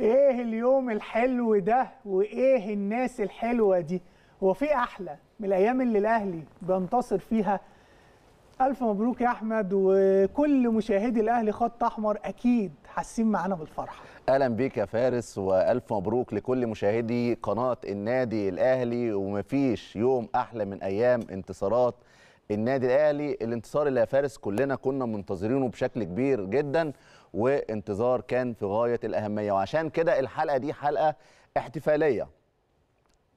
ايه اليوم الحلو ده وايه الناس الحلوه دي هو في احلى من الايام اللي الاهلي بينتصر فيها الف مبروك يا احمد وكل مشاهدي الاهلي خط احمر اكيد حاسين معانا بالفرحه اهلا بيك يا فارس والف مبروك لكل مشاهدي قناه النادي الاهلي ومفيش يوم احلى من ايام انتصارات النادي الاهلي الانتصار اللي يا فارس كلنا كنا منتظرينه بشكل كبير جدا وانتظار كان في غايه الاهميه وعشان كده الحلقه دي حلقه احتفاليه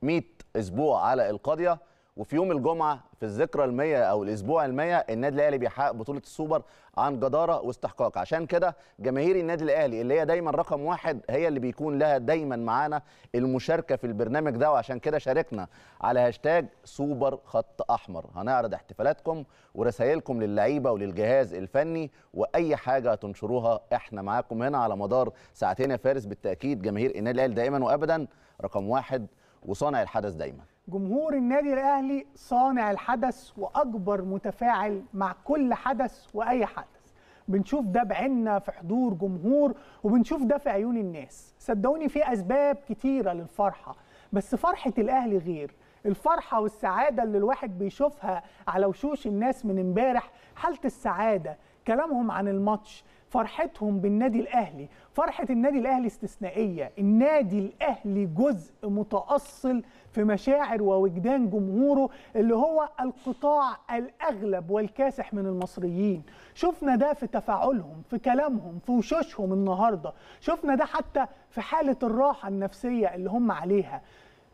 100 اسبوع على القضيه وفي يوم الجمعه في الذكرى المية او الاسبوع المية النادي الاهلي بيحقق بطوله السوبر عن جداره واستحقاق عشان كده جماهير النادي الاهلي اللي هي دايما رقم واحد هي اللي بيكون لها دايما معانا المشاركه في البرنامج ده وعشان كده شاركنا على هاشتاج سوبر خط احمر هنعرض احتفالاتكم ورسائلكم للعيبه وللجهاز الفني واي حاجه هتنشروها احنا معاكم هنا على مدار ساعتين يا فارس بالتاكيد جماهير النادي الاهلي دائما وابدا رقم واحد وصانع الحدث دايما جمهور النادي الاهلي صانع الحدث واكبر متفاعل مع كل حدث واي حدث بنشوف ده بعيننا في حضور جمهور وبنشوف ده في عيون الناس صدقوني في اسباب كتيره للفرحه بس فرحه الاهلي غير الفرحه والسعاده اللي الواحد بيشوفها على وشوش الناس من امبارح حاله السعاده كلامهم عن الماتش فرحتهم بالنادي الاهلي فرحه النادي الاهلي استثنائيه النادي الاهلي جزء متاصل في مشاعر ووجدان جمهوره اللي هو القطاع الأغلب والكاسح من المصريين شفنا ده في تفاعلهم في كلامهم في وشوشهم النهاردة شفنا ده حتى في حالة الراحة النفسية اللي هم عليها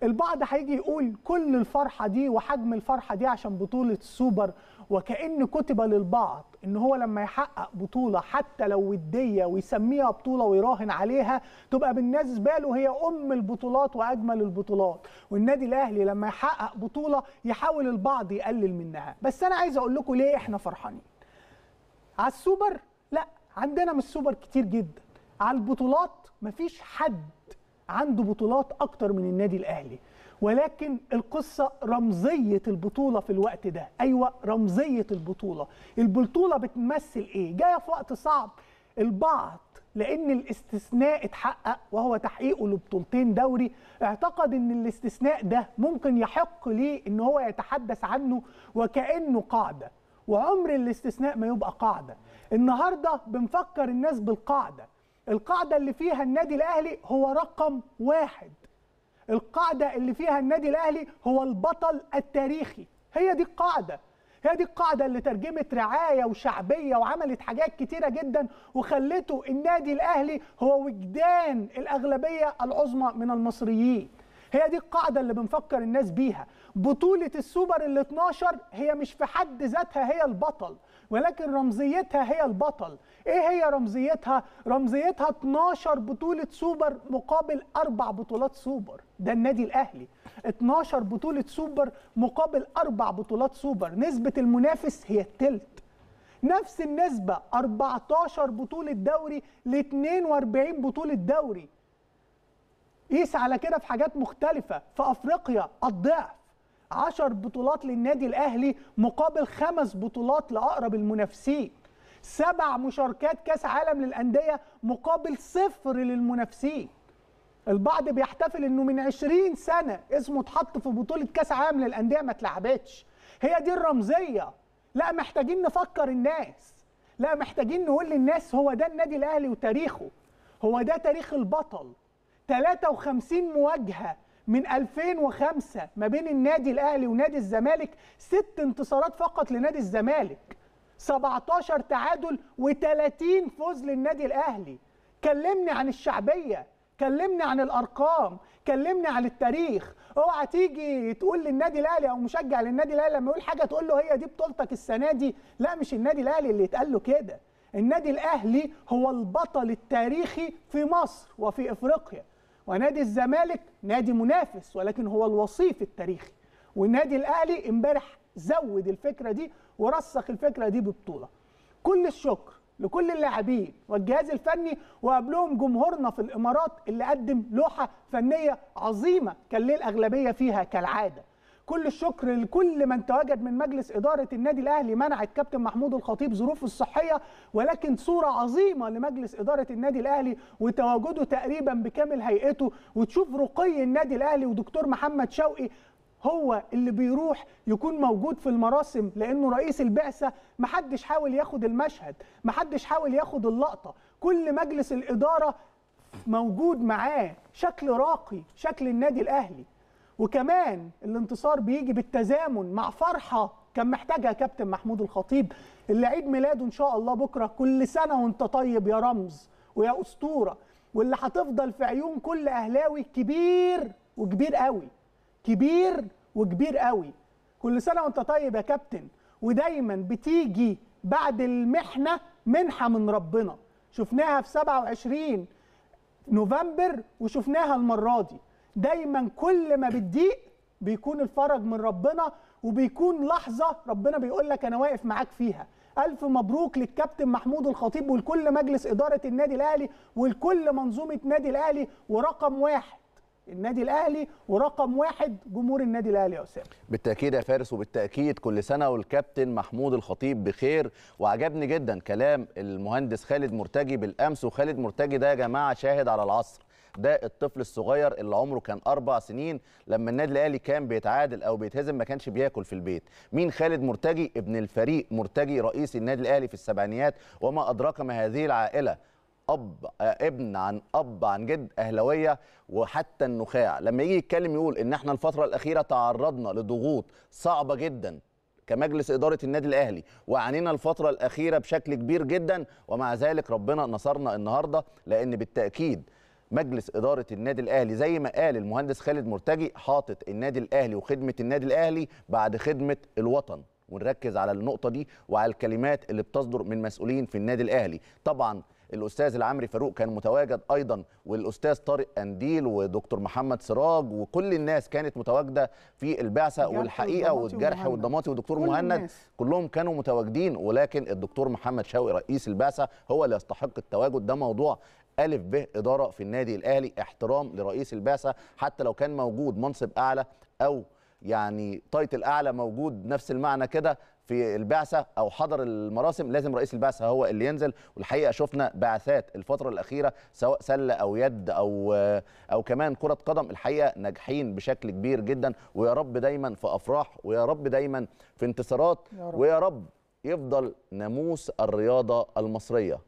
البعض هيجي يقول كل الفرحه دي وحجم الفرحه دي عشان بطوله السوبر وكأن كتب للبعض ان هو لما يحقق بطوله حتى لو وديه ويسميها بطوله ويراهن عليها تبقى بالنسبه له هي ام البطولات واجمل البطولات والنادي الاهلي لما يحقق بطوله يحاول البعض يقلل منها بس انا عايز اقول لكم ليه احنا فرحانين على السوبر لا عندنا من السوبر كتير جدا على البطولات مفيش حد عنده بطولات اكتر من النادي الاهلي ولكن القصه رمزيه البطوله في الوقت ده ايوه رمزيه البطوله البطوله بتمثل ايه جايه في وقت صعب البعض لان الاستثناء اتحقق وهو تحقيقه لبطولتين دوري اعتقد ان الاستثناء ده ممكن يحق ليه ان هو يتحدث عنه وكانه قاعده وعمر الاستثناء ما يبقى قاعده النهارده بنفكر الناس بالقاعده القاعدة اللي فيها النادي الأهلي هو رقم واحد القاعدة اللي فيها النادي الأهلي هو البطل التاريخي هي دي القاعدة هي دي القاعدة اللي ترجمت رعاية وشعبية وعملت حاجات كتيرة جدا وخلته النادي الأهلي هو وجدان الأغلبية العظمى من المصريين هي دي القاعدة اللي بنفكر الناس بيها بطولة السوبر ال 12 هي مش في حد ذاتها هي البطل ولكن رمزيتها هي البطل ايه هي رمزيتها رمزيتها 12 بطولة سوبر مقابل أربع بطولات سوبر ده النادي الأهلي 12 بطولة سوبر مقابل أربع بطولات سوبر نسبة المنافس هي التلت نفس النسبة 14 بطولة دوري ل 42 بطولة دوري قيس على كده في حاجات مختلفة في أفريقيا الضعف 10 بطولات للنادي الاهلي مقابل خمس بطولات لاقرب المنافسين سبع مشاركات كاس عالم للانديه مقابل صفر للمنافسين البعض بيحتفل انه من 20 سنه اسمه اتحط في بطوله كاس عالم للانديه ما اتلعبتش هي دي الرمزيه لا محتاجين نفكر الناس لا محتاجين نقول للناس هو ده النادي الاهلي وتاريخه هو ده تاريخ البطل 53 مواجهه من 2005 ما بين النادي الاهلي ونادي الزمالك ست انتصارات فقط لنادي الزمالك 17 تعادل و30 فوز للنادي الاهلي كلمني عن الشعبيه كلمني عن الارقام كلمني عن التاريخ اوعى تيجي تقول للنادي الاهلي او مشجع للنادي الاهلي لما يقول حاجه تقول له هي دي بطولتك السنه دي لا مش النادي الاهلي اللي يتقال له كده النادي الاهلي هو البطل التاريخي في مصر وفي افريقيا ونادي الزمالك نادي منافس ولكن هو الوصيف التاريخي والنادي الاهلي امبارح زود الفكره دي ورسخ الفكره دي ببطوله كل الشكر لكل اللاعبين والجهاز الفني وقبلهم جمهورنا في الامارات اللي قدم لوحه فنيه عظيمه كان ليه الاغلبيه فيها كالعاده كل الشكر لكل من تواجد من مجلس إدارة النادي الأهلي منعت كابتن محمود الخطيب ظروفه الصحية ولكن صورة عظيمة لمجلس إدارة النادي الأهلي وتواجده تقريبا بكامل هيئته وتشوف رقي النادي الأهلي ودكتور محمد شوقي هو اللي بيروح يكون موجود في المراسم لانه رئيس البعثه محدش حاول ياخد المشهد محدش حاول ياخد اللقطه كل مجلس الاداره موجود معاه شكل راقي شكل النادي الاهلي وكمان الانتصار بيجي بالتزامن مع فرحه كان محتاجها كابتن محمود الخطيب اللي عيد ميلاده ان شاء الله بكره كل سنه وانت طيب يا رمز ويا اسطوره واللي هتفضل في عيون كل اهلاوي كبير وكبير قوي كبير وكبير قوي كل سنه وانت طيب يا كابتن ودايما بتيجي بعد المحنه منحه من ربنا شفناها في 27 نوفمبر وشفناها المره دي دايما كل ما بتضيق بيكون الفرج من ربنا وبيكون لحظه ربنا بيقول لك انا واقف معاك فيها الف مبروك للكابتن محمود الخطيب ولكل مجلس اداره النادي الاهلي ولكل منظومه نادي الاهلي ورقم واحد النادي الاهلي ورقم واحد جمهور النادي الاهلي يا اسامه بالتاكيد يا فارس وبالتاكيد كل سنه والكابتن محمود الخطيب بخير وعجبني جدا كلام المهندس خالد مرتجي بالامس وخالد مرتجي ده يا جماعه شاهد على العصر ده الطفل الصغير اللي عمره كان اربع سنين لما النادي الاهلي كان بيتعادل او بيتهزم ما كانش بياكل في البيت مين خالد مرتجي ابن الفريق مرتجي رئيس النادي الاهلي في السبعينيات وما ادراك ما هذه العائله اب آه، ابن عن اب عن جد اهلاويه وحتى النخاع لما يجي يتكلم يقول ان احنا الفتره الاخيره تعرضنا لضغوط صعبه جدا كمجلس إدارة النادي الأهلي وعانينا الفترة الأخيرة بشكل كبير جدا ومع ذلك ربنا نصرنا النهاردة لأن بالتأكيد مجلس اداره النادي الاهلي زي ما قال المهندس خالد مرتجي حاطط النادي الاهلي وخدمه النادي الاهلي بعد خدمه الوطن ونركز على النقطه دي وعلى الكلمات اللي بتصدر من مسؤولين في النادي الاهلي طبعا الاستاذ العمري فاروق كان متواجد ايضا والاستاذ طارق انديل ودكتور محمد سراج وكل الناس كانت متواجده في البعثه والحقيقه والجرح والضماطي ودكتور مهند كلهم كانوا متواجدين ولكن الدكتور محمد شوقي رئيس البعثه هو اللي يستحق التواجد ده موضوع الف ب اداره في النادي الاهلي احترام لرئيس البعثه حتى لو كان موجود منصب اعلى او يعني تايتل اعلى موجود نفس المعنى كده في البعثه او حضر المراسم لازم رئيس البعثه هو اللي ينزل والحقيقه شفنا بعثات الفتره الاخيره سواء سله او يد او او كمان كره قدم الحقيقه ناجحين بشكل كبير جدا ويا رب دايما في افراح ويا رب دايما في انتصارات ويا رب يفضل ناموس الرياضه المصريه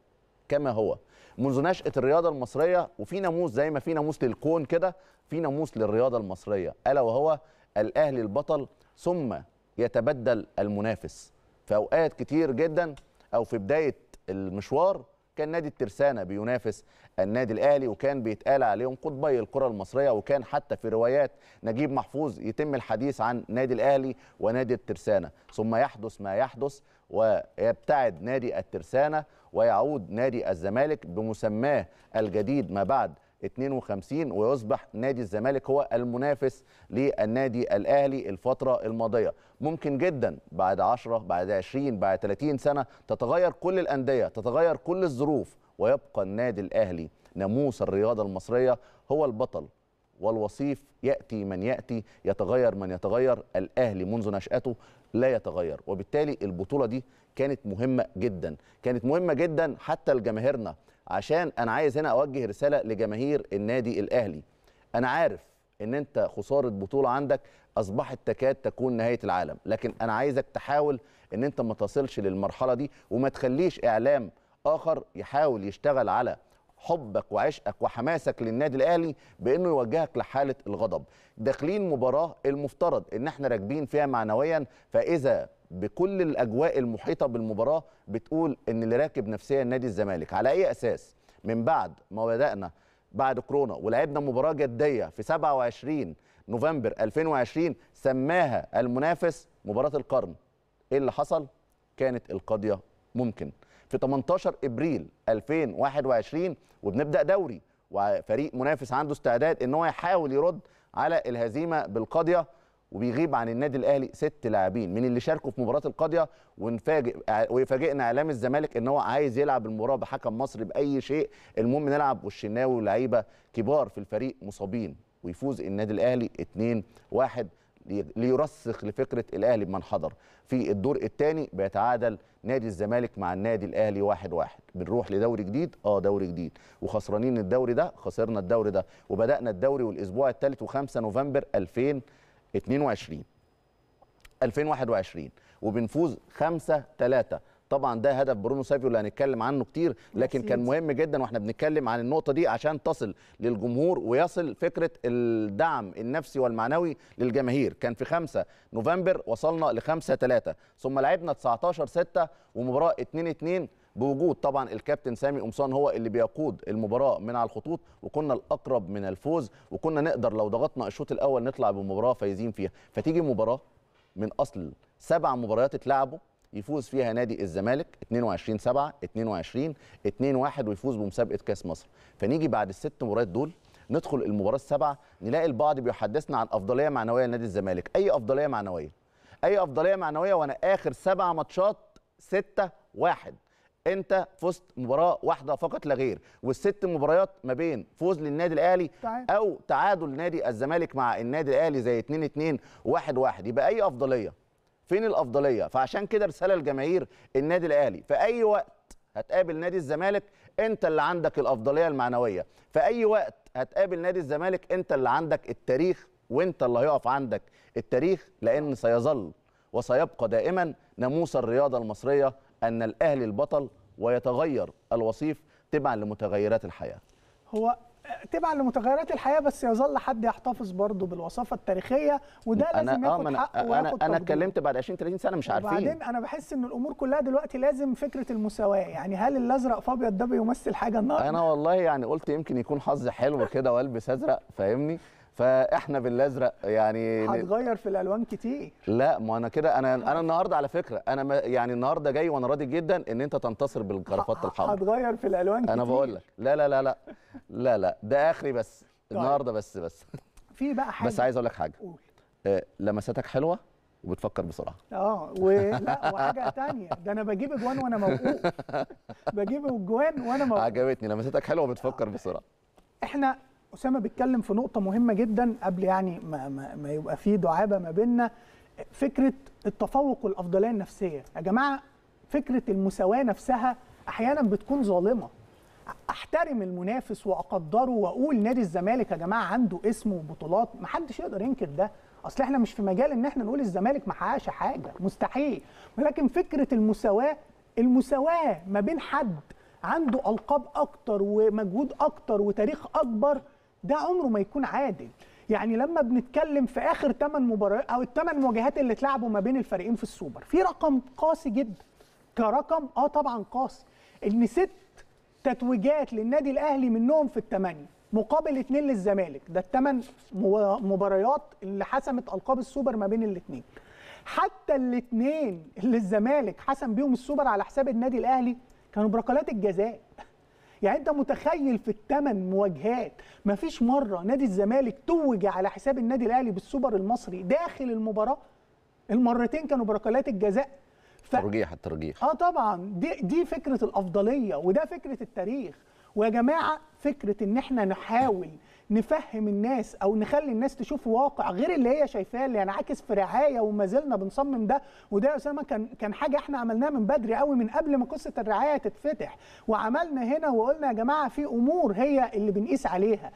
كما هو منذ نشاه الرياضه المصريه وفي ناموس زي ما في ناموس للكون كده في ناموس للرياضه المصريه الا وهو الاهلي البطل ثم يتبدل المنافس في اوقات كتير جدا او في بدايه المشوار كان نادي الترسانه بينافس النادي الاهلي وكان بيتقال عليهم قطبي الكره المصريه وكان حتى في روايات نجيب محفوظ يتم الحديث عن نادي الاهلي ونادي الترسانه ثم يحدث ما يحدث ويبتعد نادي الترسانه ويعود نادي الزمالك بمسماه الجديد ما بعد 52 ويصبح نادي الزمالك هو المنافس للنادي الاهلي الفتره الماضيه ممكن جدا بعد 10 بعد 20 بعد 30 سنه تتغير كل الانديه تتغير كل الظروف ويبقى النادي الاهلي ناموس الرياضه المصريه هو البطل والوصيف ياتي من ياتي يتغير من يتغير الاهلي منذ نشاته لا يتغير وبالتالي البطوله دي كانت مهمه جدا كانت مهمه جدا حتى لجماهيرنا عشان انا عايز هنا اوجه رساله لجماهير النادي الاهلي انا عارف ان انت خساره بطوله عندك اصبحت تكاد تكون نهايه العالم لكن انا عايزك تحاول ان انت ما تصلش للمرحله دي وما تخليش اعلام اخر يحاول يشتغل على حبك وعشقك وحماسك للنادي الاهلي بانه يوجهك لحاله الغضب داخلين مباراه المفترض ان احنا راكبين فيها معنويا فاذا بكل الاجواء المحيطه بالمباراه بتقول ان اللي راكب نفسيا نادي الزمالك على اي اساس من بعد ما بدانا بعد كورونا ولعبنا مباراه جديه في 27 نوفمبر 2020 سماها المنافس مباراه القرن ايه اللي حصل كانت القاضيه ممكن في 18 ابريل 2021 وبنبدا دوري وفريق منافس عنده استعداد ان هو يحاول يرد على الهزيمه بالقاضيه وبيغيب عن النادي الاهلي ست لاعبين من اللي شاركوا في مباراه القاضيه ونفاجئ ويفاجئنا اعلام الزمالك ان هو عايز يلعب المباراه بحكم مصري باي شيء المهم نلعب والشناوي ولاعيبه كبار في الفريق مصابين ويفوز النادي الاهلي 2 1 ليرسخ لفكره الاهلي بمن حضر في الدور الثاني بيتعادل نادي الزمالك مع النادي الاهلي واحد واحد بنروح لدوري جديد اه دوري جديد وخسرانين الدوري ده خسرنا الدوري ده وبدانا الدوري والاسبوع الثالث و5 نوفمبر 2022 2021 وبنفوز 5 3 طبعا ده هدف برونو سافيو اللي هنتكلم عنه كتير لكن كان مهم جدا واحنا بنتكلم عن النقطه دي عشان تصل للجمهور ويصل فكره الدعم النفسي والمعنوي للجماهير كان في 5 نوفمبر وصلنا ل 5 3 ثم لعبنا 19 6 ومباراه 2 2 بوجود طبعا الكابتن سامي قمصان هو اللي بيقود المباراه من على الخطوط وكنا الاقرب من الفوز وكنا نقدر لو ضغطنا الشوط الاول نطلع بمباراه فايزين فيها فتيجي مباراه من اصل سبع مباريات اتلعبوا يفوز فيها نادي الزمالك 22 7 22 2 1 ويفوز بمسابقه كاس مصر فنيجي بعد الست مباريات دول ندخل المباراه السبعه نلاقي البعض بيحدثنا عن افضليه معنويه لنادي الزمالك اي افضليه معنويه اي افضليه معنويه وانا اخر سبع ماتشات 6 1 انت فزت مباراه واحده فقط لا غير والست مباريات ما بين فوز للنادي الاهلي او تعادل نادي الزمالك مع النادي الاهلي زي 2 2 1 1 يبقى اي افضليه فين الافضليه فعشان كده رساله لجماهير النادي الاهلي في اي وقت هتقابل نادي الزمالك انت اللي عندك الافضليه المعنويه في اي وقت هتقابل نادي الزمالك انت اللي عندك التاريخ وانت اللي هيقف عندك التاريخ لان سيظل وسيبقى دائما ناموس الرياضه المصريه ان الاهلي البطل ويتغير الوصيف تبعا لمتغيرات الحياه هو تبع لمتغيرات الحياه بس يظل حد يحتفظ برضه بالوصفه التاريخيه وده لازم آه، ياخد أنا حق آه، انا انا اتكلمت بعد 20 30 سنه مش عارفين وبعدين انا بحس ان الامور كلها دلوقتي لازم فكره المساواه يعني هل الازرق في ابيض ده بيمثل حاجه النهارده انا والله يعني قلت يمكن يكون حظي حلو كده والبس ازرق فاهمني فاحنا بالازرق يعني هتغير في الالوان كتير لا ما انا كده انا انا النهارده على فكره انا يعني النهارده جاي وانا راضي جدا ان انت تنتصر بالكرافات الحمراء هتغير في الالوان كتير انا بقول لك لا لا لا لا لا لا ده اخري بس طيب. النهارده بس بس في بقى حاجه بس عايز اقول لك حاجه قول آه، لمساتك حلوه وبتفكر بسرعه اه ولا وحاجه ثانيه ده انا بجيب اجوان وانا موقوف بجيب اجوان وانا موقوف عجبتني لمساتك حلوه وبتفكر بسرعه احنا اسامه بيتكلم في نقطه مهمه جدا قبل يعني ما, ما, ما يبقى في دعابه ما بيننا فكره التفوق والافضليه النفسيه يا جماعه فكره المساواه نفسها احيانا بتكون ظالمه احترم المنافس واقدره واقول نادي الزمالك يا جماعه عنده اسم وبطولات محدش يقدر ينكر ده اصل احنا مش في مجال ان احنا نقول الزمالك ما حققش حاجه مستحيل ولكن فكره المساواه المساواه ما بين حد عنده القاب اكتر ومجهود اكتر وتاريخ اكبر ده عمره ما يكون عادل يعني لما بنتكلم في اخر 8 مباريات او الثمان مواجهات اللي اتلعبوا ما بين الفريقين في السوبر في رقم قاسي جدا كرقم اه طبعا قاسي ان ست تتويجات للنادي الاهلي منهم في الثمانيه مقابل اثنين للزمالك ده الثمان مباريات اللي حسمت القاب السوبر ما بين الاثنين حتى الاثنين اللي الزمالك حسم بيهم السوبر على حساب النادي الاهلي كانوا بركلات الجزاء يعني انت متخيل في الثمان مواجهات مفيش مره نادي الزمالك توج على حساب النادي الاهلي بالسوبر المصري داخل المباراه المرتين كانوا بركلات الجزاء ف... ترجيح الترجيح اه طبعا دي دي فكره الافضليه وده فكره التاريخ ويا جماعه فكره ان احنا نحاول نفهم الناس او نخلي الناس تشوف واقع غير اللي هي شايفاه اللي ينعكس في رعايه وما زلنا بنصمم ده وده يا اسامه كان كان حاجه احنا عملناها من بدري قوي من قبل ما قصه الرعايه تتفتح وعملنا هنا وقلنا يا جماعه في امور هي اللي بنقيس عليها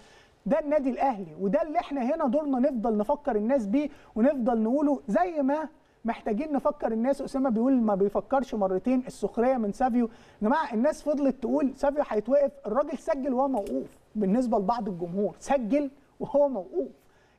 ده النادي الاهلي وده اللي احنا هنا دورنا نفضل نفكر الناس بيه ونفضل نقوله زي ما محتاجين نفكر الناس اسامه بيقول ما بيفكرش مرتين السخريه من سافيو يا جماعه الناس فضلت تقول سافيو هيتوقف الراجل سجل وهو موقوف بالنسبه لبعض الجمهور سجل وهو موقوف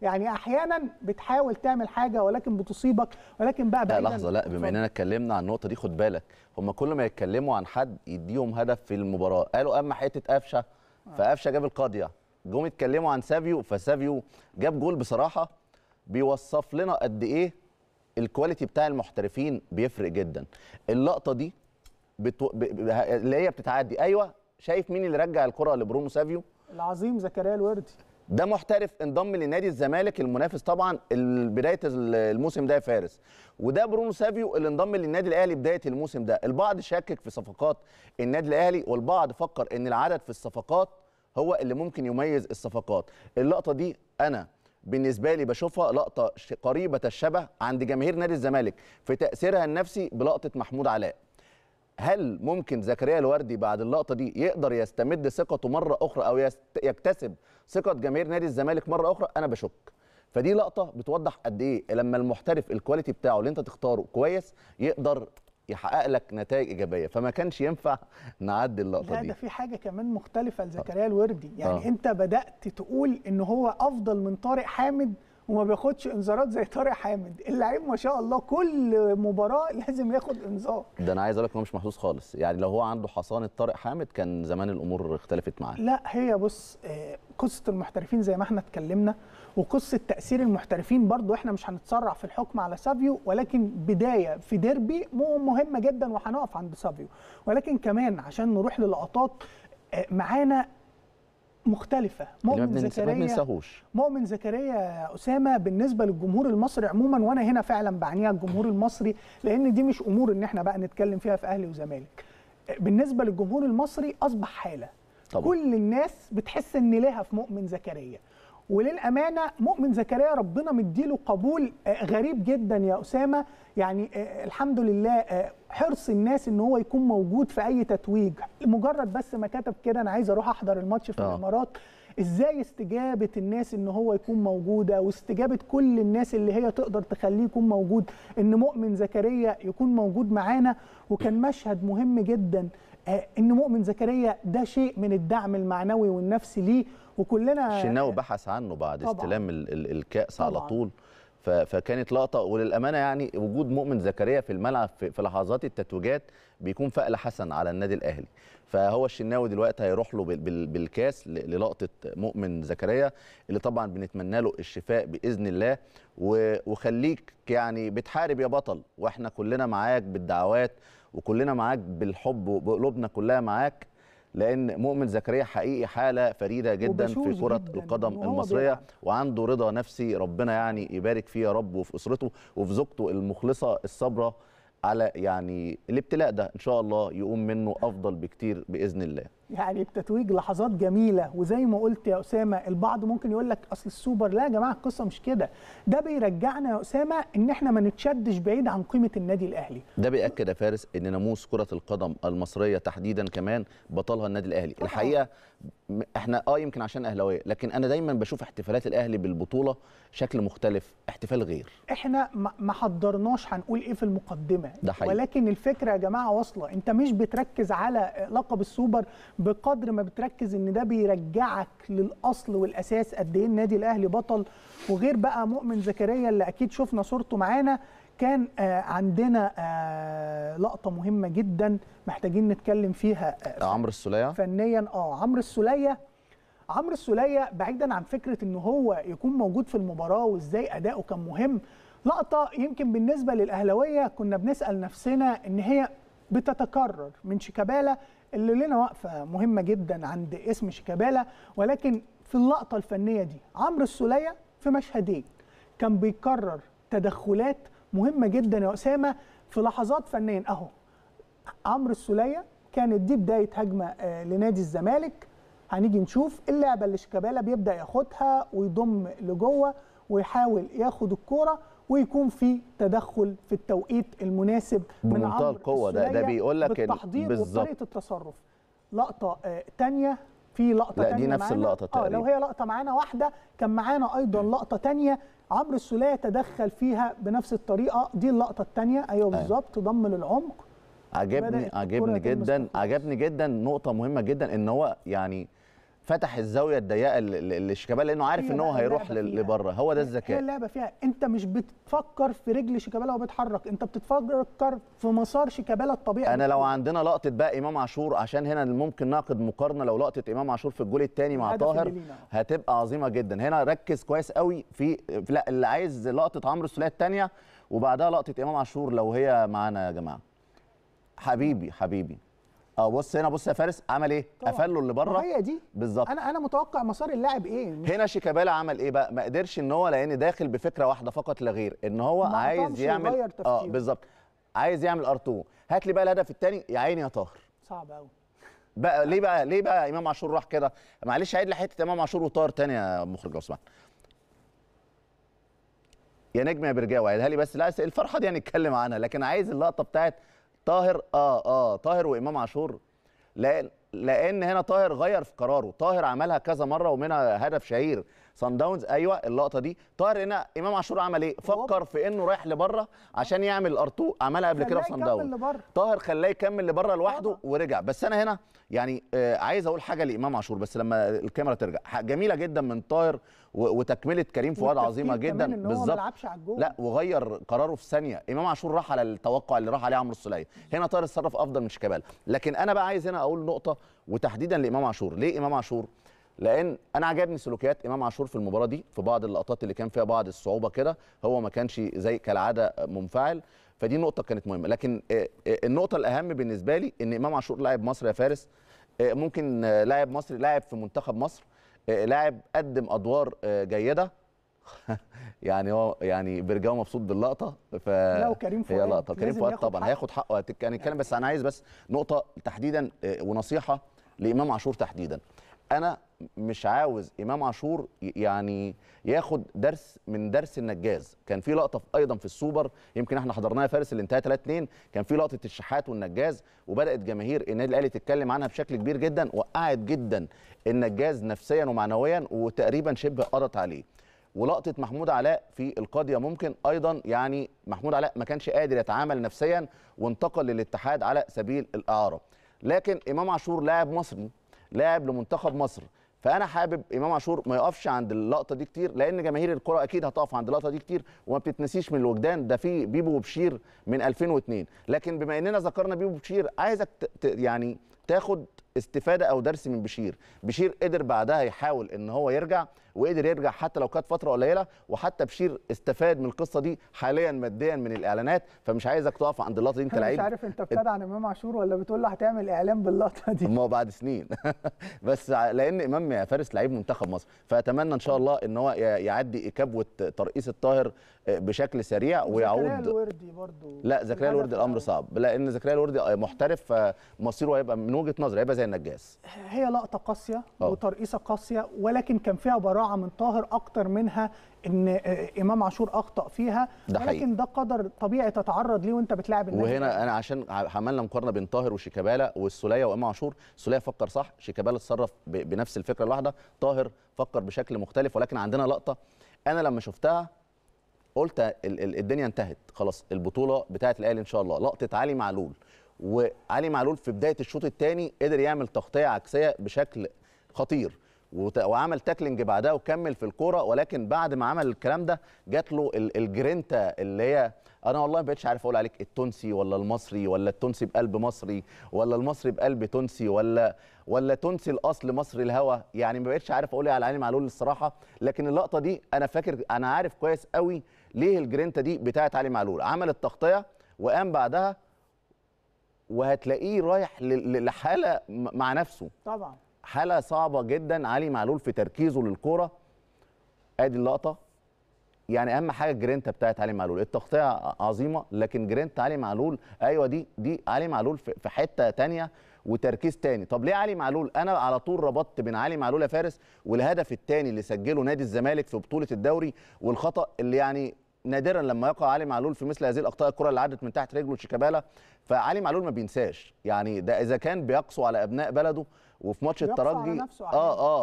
يعني احيانا بتحاول تعمل حاجه ولكن بتصيبك ولكن بقى لا لحظه لا بما اننا اتكلمنا عن النقطه دي خد بالك هم كل ما يتكلموا عن حد يديهم هدف في المباراه قالوا اما حته قفشه آه. فقفشه جاب القاضيه جم يتكلموا عن سافيو فسافيو جاب جول بصراحه بيوصف لنا قد ايه الكواليتي بتاع المحترفين بيفرق جدا اللقطه دي بتو... ب... ب... اللي هي بتتعدي ايوه شايف مين اللي رجع الكره لبرومو سافيو العظيم زكريا الوردي ده محترف انضم لنادي الزمالك المنافس طبعا بدايه الموسم ده يا فارس وده برونو سافيو اللي انضم للنادي الاهلي بدايه الموسم ده البعض شكك في صفقات النادي الاهلي والبعض فكر ان العدد في الصفقات هو اللي ممكن يميز الصفقات اللقطه دي انا بالنسبه لي بشوفها لقطه قريبه الشبه عند جماهير نادي الزمالك في تاثيرها النفسي بلقطه محمود علاء هل ممكن زكريا الوردي بعد اللقطه دي يقدر يستمد ثقته مره اخرى او يكتسب ثقه جماهير نادي الزمالك مره اخرى انا بشك فدي لقطه بتوضح قد ايه لما المحترف الكواليتي بتاعه اللي انت تختاره كويس يقدر يحقق لك نتائج ايجابيه فما كانش ينفع نعدي اللقطه دي لا ده في حاجه كمان مختلفه لزكريا الوردي يعني أوه. انت بدات تقول ان هو افضل من طارق حامد وما بياخدش انذارات زي طارق حامد اللعيب ما شاء الله كل مباراه لازم ياخد انذار ده انا عايز اقول لك هو مش محظوظ خالص يعني لو هو عنده حصانه طارق حامد كان زمان الامور اختلفت معاه لا هي بص آه، قصه المحترفين زي ما احنا اتكلمنا وقصه تاثير المحترفين برضو احنا مش هنتسرع في الحكم على سافيو ولكن بدايه في ديربي مهمه جدا وهنقف عند سافيو ولكن كمان عشان نروح للقطات آه، معانا مختلفة مؤمن زكريا مؤمن زكريا أسامة بالنسبة للجمهور المصري عموما وأنا هنا فعلا بعنيها الجمهور المصري لأن دي مش أمور إن إحنا بقى نتكلم فيها في أهلي وزمالك آه، بالنسبة للجمهور المصري أصبح حالة طبعا. كل الناس بتحس إن لها في مؤمن زكريا وللامانه مؤمن زكريا ربنا مديله قبول آه، غريب جدا يا اسامه يعني آه، الحمد لله آه، حرص الناس ان هو يكون موجود في اي تتويج مجرد بس ما كتب كده انا عايز اروح احضر الماتش في الامارات ازاي استجابه الناس ان هو يكون موجوده واستجابه كل الناس اللي هي تقدر تخليه يكون موجود ان مؤمن زكريا يكون موجود معانا وكان مشهد مهم جدا ان مؤمن زكريا ده شيء من الدعم المعنوي والنفسي ليه وكلنا الشناوي بحث عنه بعد طبعًا. استلام الكاس طبعًا. على طول فكانت لقطه وللامانه يعني وجود مؤمن زكريا في الملعب في لحظات التتويجات بيكون فأل حسن على النادي الاهلي فهو الشناوي دلوقتي هيروح له بالكاس للقطه مؤمن زكريا اللي طبعا بنتمنى له الشفاء باذن الله وخليك يعني بتحارب يا بطل واحنا كلنا معاك بالدعوات وكلنا معاك بالحب وقلوبنا كلها معاك لان مؤمن زكريا حقيقي حاله فريده جدا في كره جداً القدم المصريه وعنده رضا نفسي ربنا يعني يبارك فيه يا رب وفي اسرته وفي زوجته المخلصه الصابره على يعني الابتلاء ده ان شاء الله يقوم منه افضل بكتير باذن الله يعني بتتويج لحظات جميله وزي ما قلت يا اسامه البعض ممكن يقول لك اصل السوبر لا يا جماعه القصه مش كده ده بيرجعنا يا اسامه ان احنا ما نتشدش بعيد عن قيمه النادي الاهلي ده بياكد يا فارس ان ناموس كره القدم المصريه تحديدا كمان بطلها النادي الاهلي طبعا. الحقيقه احنا اه يمكن عشان اهلاويه لكن انا دايما بشوف احتفالات الاهلي بالبطوله شكل مختلف احتفال غير احنا ما حضرناش هنقول ايه في المقدمه ده حقيقي. ولكن الفكره يا جماعه واصله انت مش بتركز على لقب السوبر بقدر ما بتركز ان ده بيرجعك للاصل والاساس قد ايه النادي الاهلي بطل وغير بقى مؤمن زكريا اللي اكيد شفنا صورته معانا كان آه، عندنا آه، لقطه مهمه جدا محتاجين نتكلم فيها آه، عمرو السوليه فنيا اه عمرو السوليه عمرو السوليه بعيدا عن فكره ان هو يكون موجود في المباراه وازاي اداؤه كان مهم لقطه يمكن بالنسبه للاهلاويه كنا بنسال نفسنا ان هي بتتكرر من شيكابالا اللي لنا وقفه مهمه جدا عند اسم شيكابالا ولكن في اللقطه الفنيه دي عمرو السوليه في مشهدين كان بيكرر تدخلات مهمه جدا يا اسامه في لحظات فنيه اهو عمرو السوليه كانت دي بدايه هجمه آه، لنادي الزمالك هنيجي نشوف اللعبه اللي شيكابالا بيبدا ياخدها ويضم لجوه ويحاول ياخد الكوره ويكون في تدخل في التوقيت المناسب من عمرو القوه ده ده بيقول لك بالتحضير وطريقه التصرف لقطه ثانيه آه، في لقطه لا دي نفس اللقطه تقريبا اه لو هي لقطه معانا واحده كان معانا ايضا لقطه ثانيه عمرو السوليه تدخل فيها بنفس الطريقه دي اللقطه الثانيه أيوة،, ايوه بالظبط ضم للعمق عجبني عجبني جدا عجبني جدا نقطه مهمه جدا ان هو يعني فتح الزاويه الضيقه لشيكابالا لانه عارف ان هو هيروح لبره هو ده الذكاء هي اللعبه فيها انت مش بتفكر في رجل شيكابالا وهو بيتحرك انت بتفكر في مسار شيكابالا الطبيعي انا لو عندنا لقطه بقى امام عاشور عشان هنا ممكن ناخد مقارنه لو لقطه امام عاشور في الجول الثاني مع طاهر هتبقى عظيمه جدا هنا ركز كويس قوي في لا اللي عايز لقطه عمرو السوليه الثانيه وبعدها لقطه امام عاشور لو هي معانا يا جماعه حبيبي حبيبي اه بص هنا بص يا فارس عمل ايه؟ قفل له اللي بره هي دي بالظبط انا انا متوقع مسار اللاعب ايه؟ هنا شيكابالا عمل ايه بقى؟ ما قدرش ان هو لان داخل بفكره واحده فقط لا غير ان هو عايز يعمل اه بالظبط عايز يعمل ار 2 هات لي بقى الهدف الثاني يا عيني يا طاهر صعب قوي بقى ليه بقى ليه بقى امام عاشور راح كده؟ معلش عيد لي حته امام عاشور وطاهر ثاني يا مخرج لو سمحت يا نجم يا برجاوي عيدها لي بس لا الفرحه دي هنتكلم عنها لكن عايز اللقطه بتاعت طاهر اه اه طاهر وامام عاشور لان لان هنا طاهر غير في قراره طاهر عملها كذا مره ومنها هدف شهير سان داونز ايوه اللقطه دي طاهر هنا امام عاشور عمل ايه فكر في انه رايح لبره عشان يعمل الارتو عملها قبل كده في سان داونز طاهر خلاه يكمل لبره لوحده ورجع بس انا هنا يعني آه، عايز اقول حاجه لامام عاشور بس لما الكاميرا ترجع جميله جدا من طاهر وتكمله كريم فؤاد عظيمه جدا بالظبط لا وغير قراره في ثانيه امام عاشور راح على التوقع اللي راح عليه عمرو السليه هنا طاهر اتصرف افضل من شيكابالا لكن انا بقى عايز هنا اقول نقطه وتحديدا لامام عاشور ليه امام عاشور لان انا عجبني سلوكيات امام عاشور في المباراه دي في بعض اللقطات اللي كان فيها بعض الصعوبه كده هو ما كانش زي كالعاده منفعل فدي نقطه كانت مهمه لكن آه، آه، النقطه الاهم بالنسبه لي ان امام عاشور لاعب مصر يا فارس آه، ممكن لاعب مصري لاعب في منتخب مصر لاعب قدم ادوار جيده يعني هو يعني بيرجاو مبسوط باللقطه ف لا وكريم فؤاد هي لقطه كريم فؤاد طبعا حق. هياخد حقه هنتكلم يعني بس انا عايز بس نقطه تحديدا ونصيحه لامام عاشور تحديدا انا مش عاوز امام عاشور يعني ياخد درس من درس النجاز كان في لقطه ايضا في السوبر يمكن احنا حضرناها فارس اللي انتهى 3 2 كان في لقطه الشحات والنجاز وبدات جماهير النادي الاهلي تتكلم عنها بشكل كبير جدا وقعت جدا النجاز نفسيا ومعنويا وتقريبا شبه قضت عليه ولقطه محمود علاء في القاضيه ممكن ايضا يعني محمود علاء ما كانش قادر يتعامل نفسيا وانتقل للاتحاد على سبيل الاعاره لكن امام عاشور لاعب مصري لاعب لمنتخب مصر فانا حابب امام عاشور ما يقفش عند اللقطه دي كتير لان جماهير الكره اكيد هتقف عند اللقطه دي كتير وما بتتنسيش من الوجدان ده في بيبو وبشير من 2002 لكن بما اننا ذكرنا بيبو وبشير عايزك يعني تاخد استفاده او درس من بشير بشير قدر بعدها يحاول ان هو يرجع وقدر يرجع حتى لو كانت فتره قليله وحتى بشير استفاد من القصه دي حاليا ماديا من الاعلانات فمش عايزك تقف عند اللقطه دي انت لعيب مش عارف انت بتدعي عن امام عاشور ولا بتقول له هتعمل اعلان باللقطه دي ما بعد سنين بس لان امام يا فارس لعيب منتخب مصر فاتمنى ان شاء الله ان هو يعدي كبوه ترئيس الطاهر آه، بشكل سريع ويعود زكريا الوردي برضو لا زكريا الوردي الامر صعب لان زكريا الوردي آه، محترف فمصيره آه، هيبقى من وجهه نظري هيبقى زي زي النجاس هي لقطه قاسيه آه. وترقيصه قاسيه ولكن كان فيها براعه من طاهر اكتر منها ان آه، امام عاشور اخطا فيها ده ولكن ده قدر طبيعي تتعرض ليه وانت بتلاعب النادي وهنا انا عشان عملنا مقارنه بين طاهر وشيكابالا والسوليه وامام عاشور السوليه فكر صح شيكابالا اتصرف بنفس الفكره الواحده طاهر فكر بشكل مختلف ولكن عندنا لقطه انا لما شفتها قلت الدنيا انتهت خلاص البطوله بتاعه الاهلي ان شاء الله لقطه علي معلول وعلي معلول في بدايه الشوط الثاني قدر يعمل تغطيه عكسيه بشكل خطير وعمل تاكلنج بعدها وكمل في الكوره ولكن بعد ما عمل الكلام ده جات له الجرينتا اللي هي انا والله ما بقتش عارف اقول عليك التونسي ولا المصري ولا التونسي بقلب مصري ولا المصري بقلب تونسي ولا ولا تونسي الاصل مصري الهوى يعني ما بقتش عارف اقول إيه على علي معلول الصراحه لكن اللقطه دي انا فاكر انا عارف كويس قوي ليه الجرينتا دي بتاعت علي معلول عمل التغطيه وقام بعدها وهتلاقيه رايح لحاله مع نفسه طبعا حاله صعبه جدا علي معلول في تركيزه للكوره ادي اللقطه يعني اهم حاجه الجرينتا بتاعت علي معلول التغطيه عظيمه لكن جرينتا علي معلول ايوه دي دي علي معلول في حته تانية وتركيز تاني طب ليه علي معلول انا على طول ربطت بين علي معلول يا فارس والهدف التاني اللي سجله نادي الزمالك في بطوله الدوري والخطا اللي يعني نادرا لما يقع علي معلول في مثل هذه الاخطاء الكره اللي عدت من تحت رجله شيكابالا فعلي معلول ما بينساش يعني ده اذا كان بيقسو على ابناء بلده وفي ماتش الترجي اه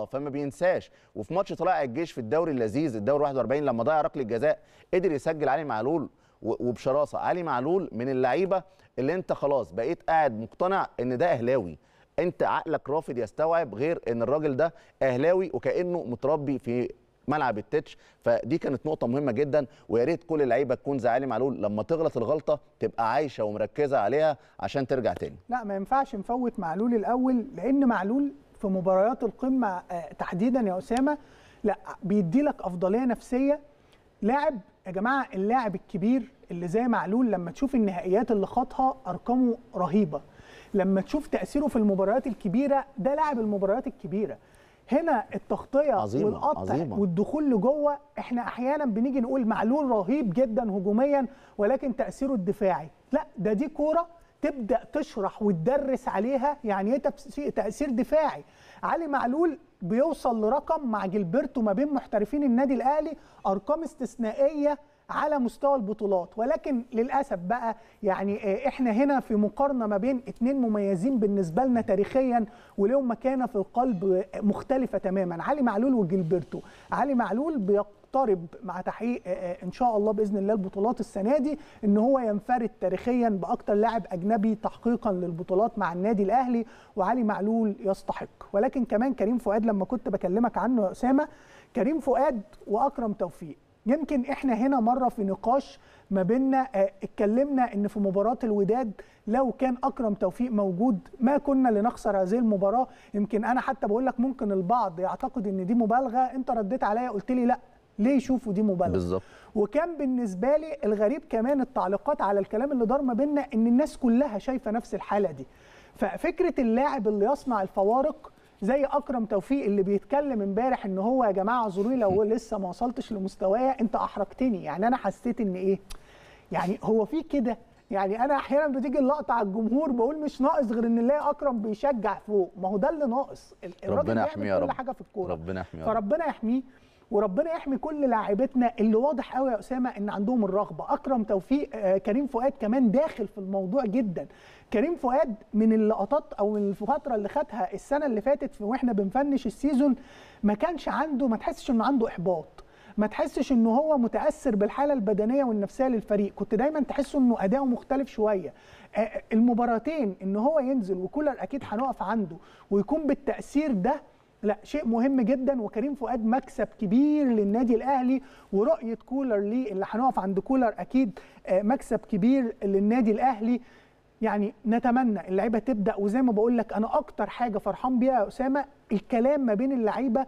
اه فما بينساش وفي ماتش طلائع الجيش في الدوري اللذيذ الدوري 41 لما ضيع ركله جزاء قدر يسجل علي معلول وبشراسه علي معلول من اللعيبه اللي انت خلاص بقيت قاعد مقتنع ان ده اهلاوي انت عقلك رافض يستوعب غير ان الراجل ده اهلاوي وكانه متربي في ملعب التتش فدي كانت نقطه مهمه جدا ويا ريت كل اللعيبه تكون زي علي معلول لما تغلط الغلطه تبقى عايشه ومركزه عليها عشان ترجع تاني لا ما ينفعش نفوت معلول الاول لان معلول في مباريات القمه آه، تحديدا يا اسامه لا بيدي لك افضليه نفسيه لاعب يا جماعه اللاعب الكبير اللي زي معلول لما تشوف النهائيات اللي خاطها ارقامه رهيبه لما تشوف تاثيره في المباريات الكبيره ده لاعب المباريات الكبيره هنا التغطيه عظيمة والقطع عظيمة والدخول لجوه احنا احيانا بنيجي نقول معلول رهيب جدا هجوميا ولكن تاثيره الدفاعي لا ده دي كوره تبدا تشرح وتدرس عليها يعني ايه تاثير دفاعي علي معلول بيوصل لرقم مع جيلبرتو ما بين محترفين النادي الاهلي ارقام استثنائيه على مستوى البطولات ولكن للاسف بقى يعني آه، احنا هنا في مقارنه ما بين اثنين مميزين بالنسبه لنا تاريخيا ولهم مكانه في القلب آه، مختلفه تماما علي معلول وجيلبرتو علي معلول بيقترب مع تحقيق آه، ان شاء الله باذن الله البطولات السنه دي ان هو ينفرد تاريخيا باكثر لاعب اجنبي تحقيقا للبطولات مع النادي الاهلي وعلي معلول يستحق ولكن كمان كريم فؤاد لما كنت بكلمك عنه يا اسامه كريم فؤاد واكرم توفيق يمكن احنا هنا مره في نقاش ما بيننا آه، اتكلمنا ان في مباراه الوداد لو كان اكرم توفيق موجود ما كنا لنخسر هذه المباراه يمكن انا حتى بقول لك ممكن البعض يعتقد ان دي مبالغه انت رديت عليا قلت لي لا ليه يشوفوا دي مبالغه بالظبط وكان بالنسبه لي الغريب كمان التعليقات على الكلام اللي دار ما بيننا ان الناس كلها شايفه نفس الحاله دي ففكره اللاعب اللي يصنع الفوارق زي اكرم توفيق اللي بيتكلم امبارح ان هو يا جماعه اعذروني لو لسه ما وصلتش لمستوايا انت احرجتني يعني انا حسيت ان ايه يعني هو في كده يعني انا احيانا بتيجي اللقطه على الجمهور بقول مش ناقص غير ان الله اكرم بيشجع فوق ما هو ده اللي ناقص ربنا يحميه يا رب كل حاجه في الكوره ربنا يحميه فربنا يحميه وربنا يحمي كل لاعبتنا اللي واضح قوي يا اسامه ان عندهم الرغبه اكرم توفيق آه كريم فؤاد كمان داخل في الموضوع جدا كريم فؤاد من اللقطات او من الفتره اللي خدها السنه اللي فاتت واحنا بنفنش السيزون ما كانش عنده ما تحسش انه عنده احباط ما تحسش ان هو متاثر بالحاله البدنيه والنفسيه للفريق كنت دايما تحس انه اداؤه مختلف شويه المباراتين ان هو ينزل وكولر اكيد هنقف عنده ويكون بالتاثير ده لا شيء مهم جدا وكريم فؤاد مكسب كبير للنادي الاهلي ورؤيه كولر ليه اللي هنقف عند كولر اكيد مكسب كبير للنادي الاهلي يعني نتمنى اللعيبه تبدا وزي ما بقول لك انا اكتر حاجه فرحان بيها يا اسامه الكلام ما بين اللعيبه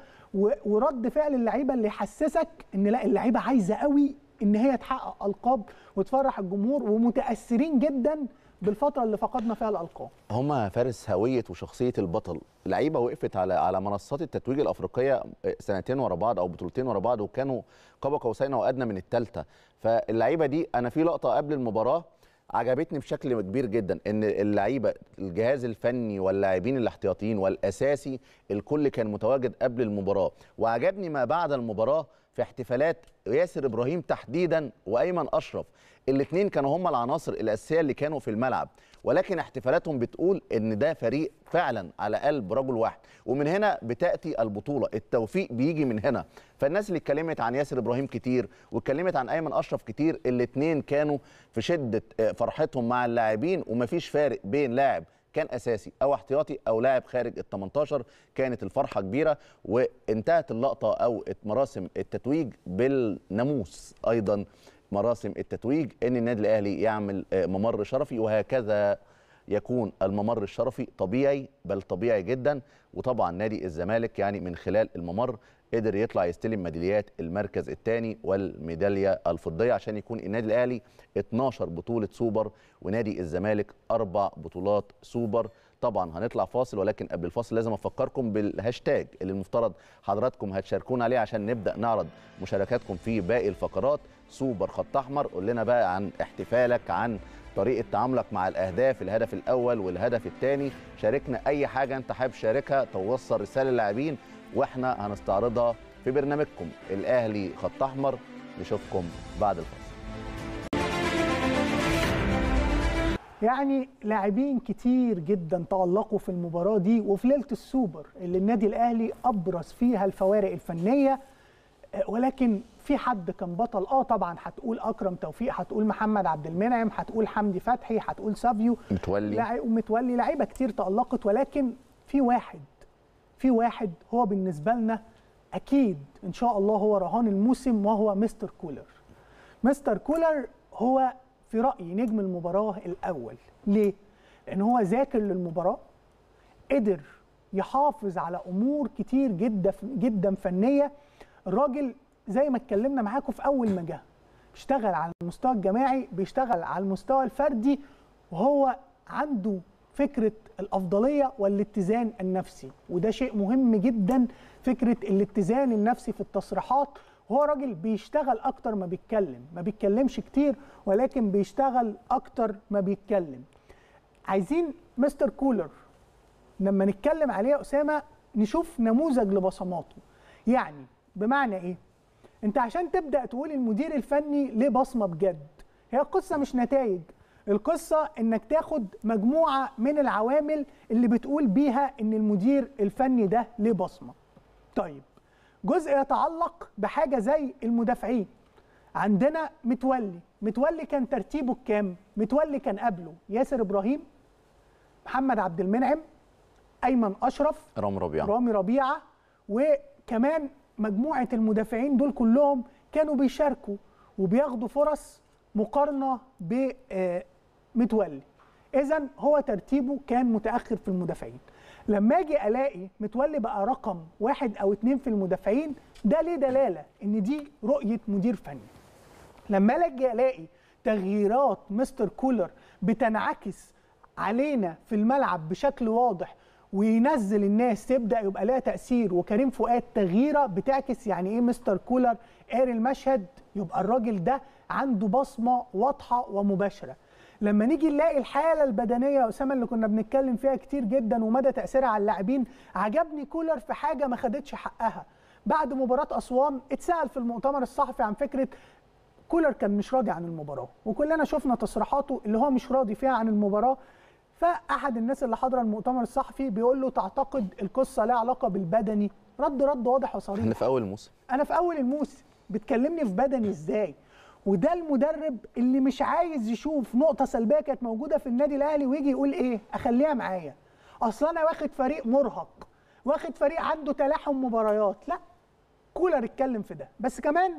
ورد فعل اللعيبه اللي يحسسك ان لا اللعيبه عايزه قوي ان هي تحقق القاب وتفرح الجمهور ومتاثرين جدا بالفتره اللي فقدنا فيها الالقاب هما فارس هويه وشخصيه البطل لعيبه وقفت على على منصات التتويج الافريقيه آه، سنتين ورا بعض او بطولتين ورا بعض وكانوا قاب قوسين او ادنى من الثالثه فاللعيبه دي انا في لقطه قبل المباراه عجبتني بشكل كبير جدا ان اللعيبه الجهاز الفني واللاعبين الاحتياطيين والاساسي الكل كان متواجد قبل المباراه وعجبني ما بعد المباراه في احتفالات ياسر ابراهيم تحديدا وايمن اشرف الاثنين كانوا هم العناصر الاساسيه اللي كانوا في الملعب ولكن احتفالاتهم بتقول ان ده فريق فعلا على قلب رجل واحد ومن هنا بتاتي البطوله التوفيق بيجي من هنا فالناس اللي اتكلمت عن ياسر ابراهيم كتير واتكلمت عن ايمن اشرف كتير الاثنين كانوا في شده آه، فرحتهم مع اللاعبين ومفيش فارق بين لاعب كان اساسي او احتياطي او لاعب خارج ال 18 كانت الفرحه كبيره وانتهت اللقطه او مراسم التتويج بالناموس ايضا مراسم التتويج ان النادي الاهلي يعمل آه، ممر شرفي وهكذا يكون الممر الشرفي طبيعي بل طبيعي جدا وطبعا نادي الزمالك يعني من خلال الممر قدر يطلع يستلم ميداليات المركز الثاني والميداليه الفضيه عشان يكون النادي الاهلي 12 بطوله سوبر ونادي الزمالك اربع بطولات سوبر طبعا هنطلع فاصل ولكن قبل الفاصل لازم افكركم بالهاشتاج اللي المفترض حضراتكم هتشاركونا عليه عشان نبدا نعرض مشاركاتكم في باقي الفقرات سوبر خط احمر قول لنا بقى عن احتفالك عن طريقه تعاملك مع الاهداف الهدف الاول والهدف الثاني شاركنا اي حاجه انت حابب تشاركها توصل رساله للاعبين واحنا هنستعرضها في برنامجكم الاهلي خط احمر نشوفكم بعد الفاصل يعني لاعبين كتير جدا تألقوا في المباراة دي وفي ليلة السوبر اللي النادي الأهلي أبرز فيها الفوارق الفنية آه، ولكن في حد كان بطل اه طبعا هتقول اكرم توفيق هتقول محمد عبد المنعم هتقول حمدي فتحي هتقول سافيو متولي لعي... متولي لعيبه كتير تالقت ولكن في واحد في واحد هو بالنسبه لنا اكيد ان شاء الله هو رهان الموسم وهو مستر كولر مستر كولر هو في رايي نجم المباراه الاول ليه لان هو ذاكر للمباراه قدر يحافظ على امور كتير جدا جدا فنيه الراجل زي ما اتكلمنا معاكم في اول ما جه بيشتغل على المستوى الجماعي بيشتغل على المستوى الفردي وهو عنده فكره الافضليه والاتزان النفسي وده شيء مهم جدا فكره الاتزان النفسي في التصريحات هو راجل بيشتغل اكتر ما بيتكلم ما بيتكلمش كتير ولكن بيشتغل اكتر ما بيتكلم عايزين مستر كولر لما نتكلم عليه يا اسامه نشوف نموذج لبصماته يعني بمعنى ايه انت عشان تبدا تقول المدير الفني ليه بصمه بجد هي القصه مش نتائج القصه انك تاخد مجموعه من العوامل اللي بتقول بيها ان المدير الفني ده ليه بصمه طيب جزء يتعلق بحاجه زي المدافعين عندنا متولي متولي كان ترتيبه الكام متولي كان قبله ياسر ابراهيم محمد عبد المنعم ايمن اشرف رامي ربيعه رامي ربيعه وكمان مجموعه المدافعين دول كلهم كانوا بيشاركوا وبياخدوا فرص مقارنه بمتولي آه، اذا هو ترتيبه كان متاخر في المدافعين لما اجي الاقي متولي بقى رقم واحد او اتنين في المدافعين ده ليه دلاله ان دي رؤيه مدير فني لما اجي الاقي تغييرات مستر كولر بتنعكس علينا في الملعب بشكل واضح وينزل الناس تبدا يبقى لها تاثير وكريم فؤاد تغييره بتعكس يعني ايه مستر كولر قاري المشهد يبقى الراجل ده عنده بصمه واضحه ومباشره لما نيجي نلاقي الحاله البدنيه يا اسامه اللي كنا بنتكلم فيها كتير جدا ومدى تاثيرها على اللاعبين عجبني كولر في حاجه ما خدتش حقها بعد مباراه اسوان اتسال في المؤتمر الصحفي عن فكره كولر كان مش راضي عن المباراه وكلنا شفنا تصريحاته اللي هو مش راضي فيها عن المباراه فاحد الناس اللي حاضره المؤتمر الصحفي بيقول له تعتقد القصه لها علاقه بالبدني رد رد واضح وصريح انا في اول الموسم انا في اول الموسم بتكلمني في بدني ازاي وده المدرب اللي مش عايز يشوف نقطه سلبيه كانت موجوده في النادي الاهلي ويجي يقول ايه اخليها معايا اصل انا واخد فريق مرهق واخد فريق عنده تلاحم مباريات لا كولر اتكلم في ده بس كمان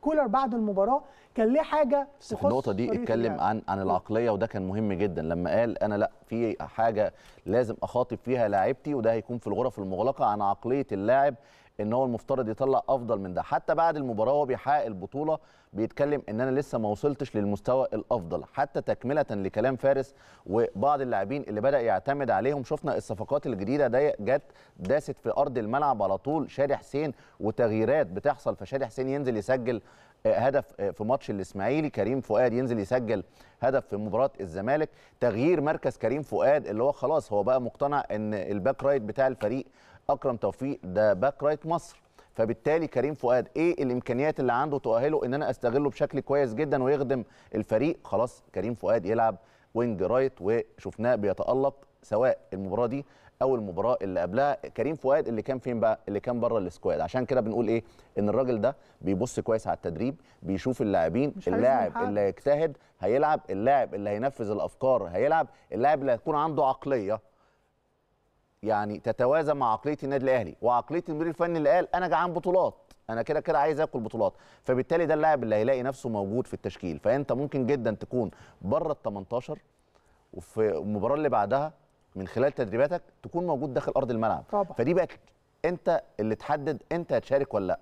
كولر بعد المباراه كان ليه حاجه في النقطه دي اتكلم عن عن العقليه وده كان مهم جدا لما قال انا لا في حاجه لازم اخاطب فيها لاعبتي وده هيكون في الغرف المغلقه عن عقليه اللاعب ان هو المفترض يطلع افضل من ده حتى بعد المباراه وهو بيحقق البطوله بيتكلم ان انا لسه ما وصلتش للمستوى الافضل حتى تكمله لكلام فارس وبعض اللاعبين اللي بدا يعتمد عليهم شفنا الصفقات الجديده ده جت داست في ارض الملعب على طول شادي حسين وتغييرات بتحصل فشادي حسين ينزل يسجل آه، هدف آه، في ماتش الاسماعيلي كريم فؤاد ينزل يسجل هدف في مباراه الزمالك تغيير مركز كريم فؤاد اللي هو خلاص هو بقى مقتنع ان الباك رايت بتاع الفريق اكرم توفيق ده باك رايت مصر فبالتالي كريم فؤاد ايه الامكانيات اللي عنده تؤهله ان انا استغله بشكل كويس جدا ويخدم الفريق خلاص كريم فؤاد يلعب وينج رايت وشفناه بيتالق سواء المباراه دي او المباراه اللي قبلها كريم فؤاد اللي كان فين بقى اللي كان بره السكواد عشان كده بنقول ايه ان الراجل ده بيبص كويس على التدريب بيشوف اللاعبين اللاعب اللي هيجتهد هيلعب اللاعب اللي هينفذ الافكار هيلعب اللاعب اللي هتكون عنده عقليه يعني تتوازى مع عقليه النادي الاهلي وعقليه المدير الفني اللي قال انا جعان بطولات انا كده كده عايز اكل بطولات فبالتالي ده اللاعب اللي هيلاقي نفسه موجود في التشكيل فانت ممكن جدا تكون بره ال 18 وفي المباراه اللي بعدها من خلال تدريباتك تكون موجود داخل ارض الملعب طبعا. فدي بقت انت اللي تحدد انت هتشارك ولا لا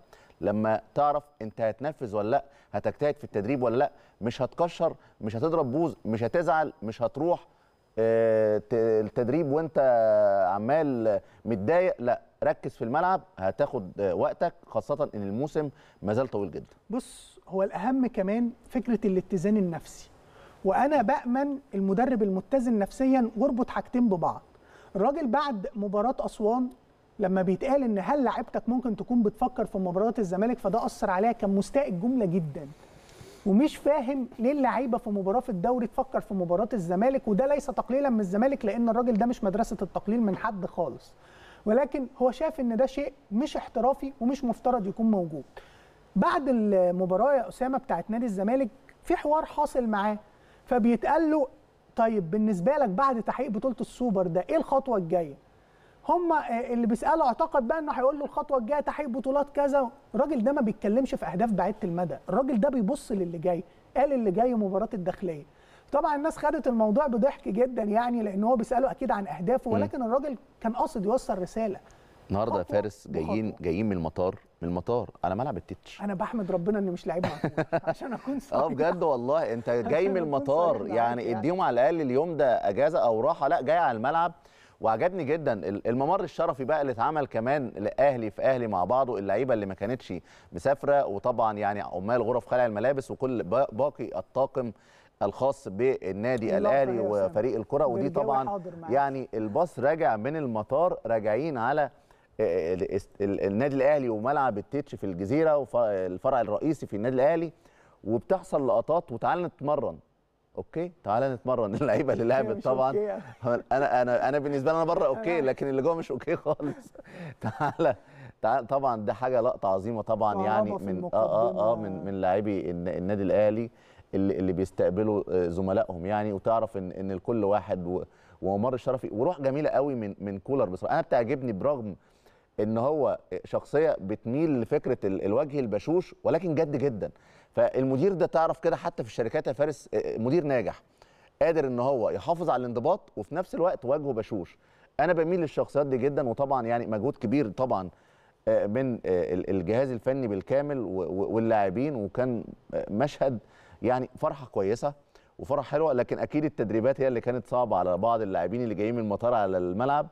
لما تعرف انت هتنفذ ولا لا هتجتهد في التدريب ولا لا مش هتكشر مش هتضرب بوز مش هتزعل مش هتروح آه، التدريب وانت عمال متضايق لا ركز في الملعب هتاخد وقتك خاصه ان الموسم ما زال طويل جدا بص هو الاهم كمان فكره الاتزان النفسي وانا بامن المدرب المتزن نفسيا واربط حاجتين ببعض الراجل بعد مباراه اسوان لما بيتقال ان هل لعبتك ممكن تكون بتفكر في مباراه الزمالك فده اثر عليها كان مستاء الجمله جدا ومش فاهم ليه اللعيبه في مباراه في الدوري تفكر في مباراه الزمالك وده ليس تقليلا من الزمالك لان الراجل ده مش مدرسه التقليل من حد خالص ولكن هو شاف ان ده شيء مش احترافي ومش مفترض يكون موجود بعد المباراه يا اسامه بتاعه نادي الزمالك في حوار حاصل معاه فبيتقال له طيب بالنسبه لك بعد تحقيق بطوله السوبر ده ايه الخطوه الجايه هم آه، اللي بيسالوا اعتقد بقى انه هيقول له الخطوه الجايه تحقيق بطولات كذا الراجل ده ما بيتكلمش في اهداف بعيده المدى الراجل ده بيبص للي جاي قال اللي جاي مباراه الداخليه طبعا الناس خدت الموضوع بضحك جدا يعني لان هو بيساله اكيد عن اهدافه ولكن الراجل كان قاصد يوصل رساله النهارده يا فارس جايين جايين من المطار من المطار على ملعب التتش انا بحمد ربنا اني مش لعيب عشان اكون صريح اه بجد والله انت جاي من المطار يعني اديهم على الاقل اليوم ده اجازه او راحه لا جاي على الملعب وعجبني جدا الممر الشرفي بقى اللي اتعمل كمان لاهلي في اهلي مع بعضه اللعيبه اللي ما كانتش مسافره وطبعا يعني عمال غرف خلع الملابس وكل باقي الطاقم الخاص بالنادي الاهلي وفريق الكره ودي طبعا يعني الباص راجع من المطار راجعين على آه، آه، النادي الاهلي وملعب التتش في الجزيره والفرع الرئيسي في النادي الاهلي وبتحصل لقطات وتعالى نتمرن اوكي تعالى نتمرن اللعيبه اللي لعبت طبعا انا انا انا بالنسبه لي انا بره اوكي لكن اللي جوه مش اوكي خالص تعالى تعالى طبعا ده حاجه لقطه عظيمه طبعا يعني من اه اه اه من من لاعبي النادي الاهلي اللي, اللي بيستقبلوا آه، زملائهم يعني وتعرف ان ان الكل واحد وممر الشرفي وروح جميله قوي من من كولر بصراحه انا بتعجبني برغم ان هو شخصيه بتميل لفكره الوجه البشوش ولكن جد جدا فالمدير ده تعرف كده حتى في الشركات يا فارس آه، آه، مدير ناجح قادر ان هو يحافظ على الانضباط وفي نفس الوقت وجهه بشوش انا بميل للشخصيات دي جدا وطبعا يعني مجهود كبير طبعا آه، من الجهاز الفني بالكامل واللاعبين وكان مشهد يعني فرحه كويسه وفرحه حلوه لكن اكيد التدريبات هي اللي كانت صعبه على بعض اللاعبين اللي جايين من المطار على الملعب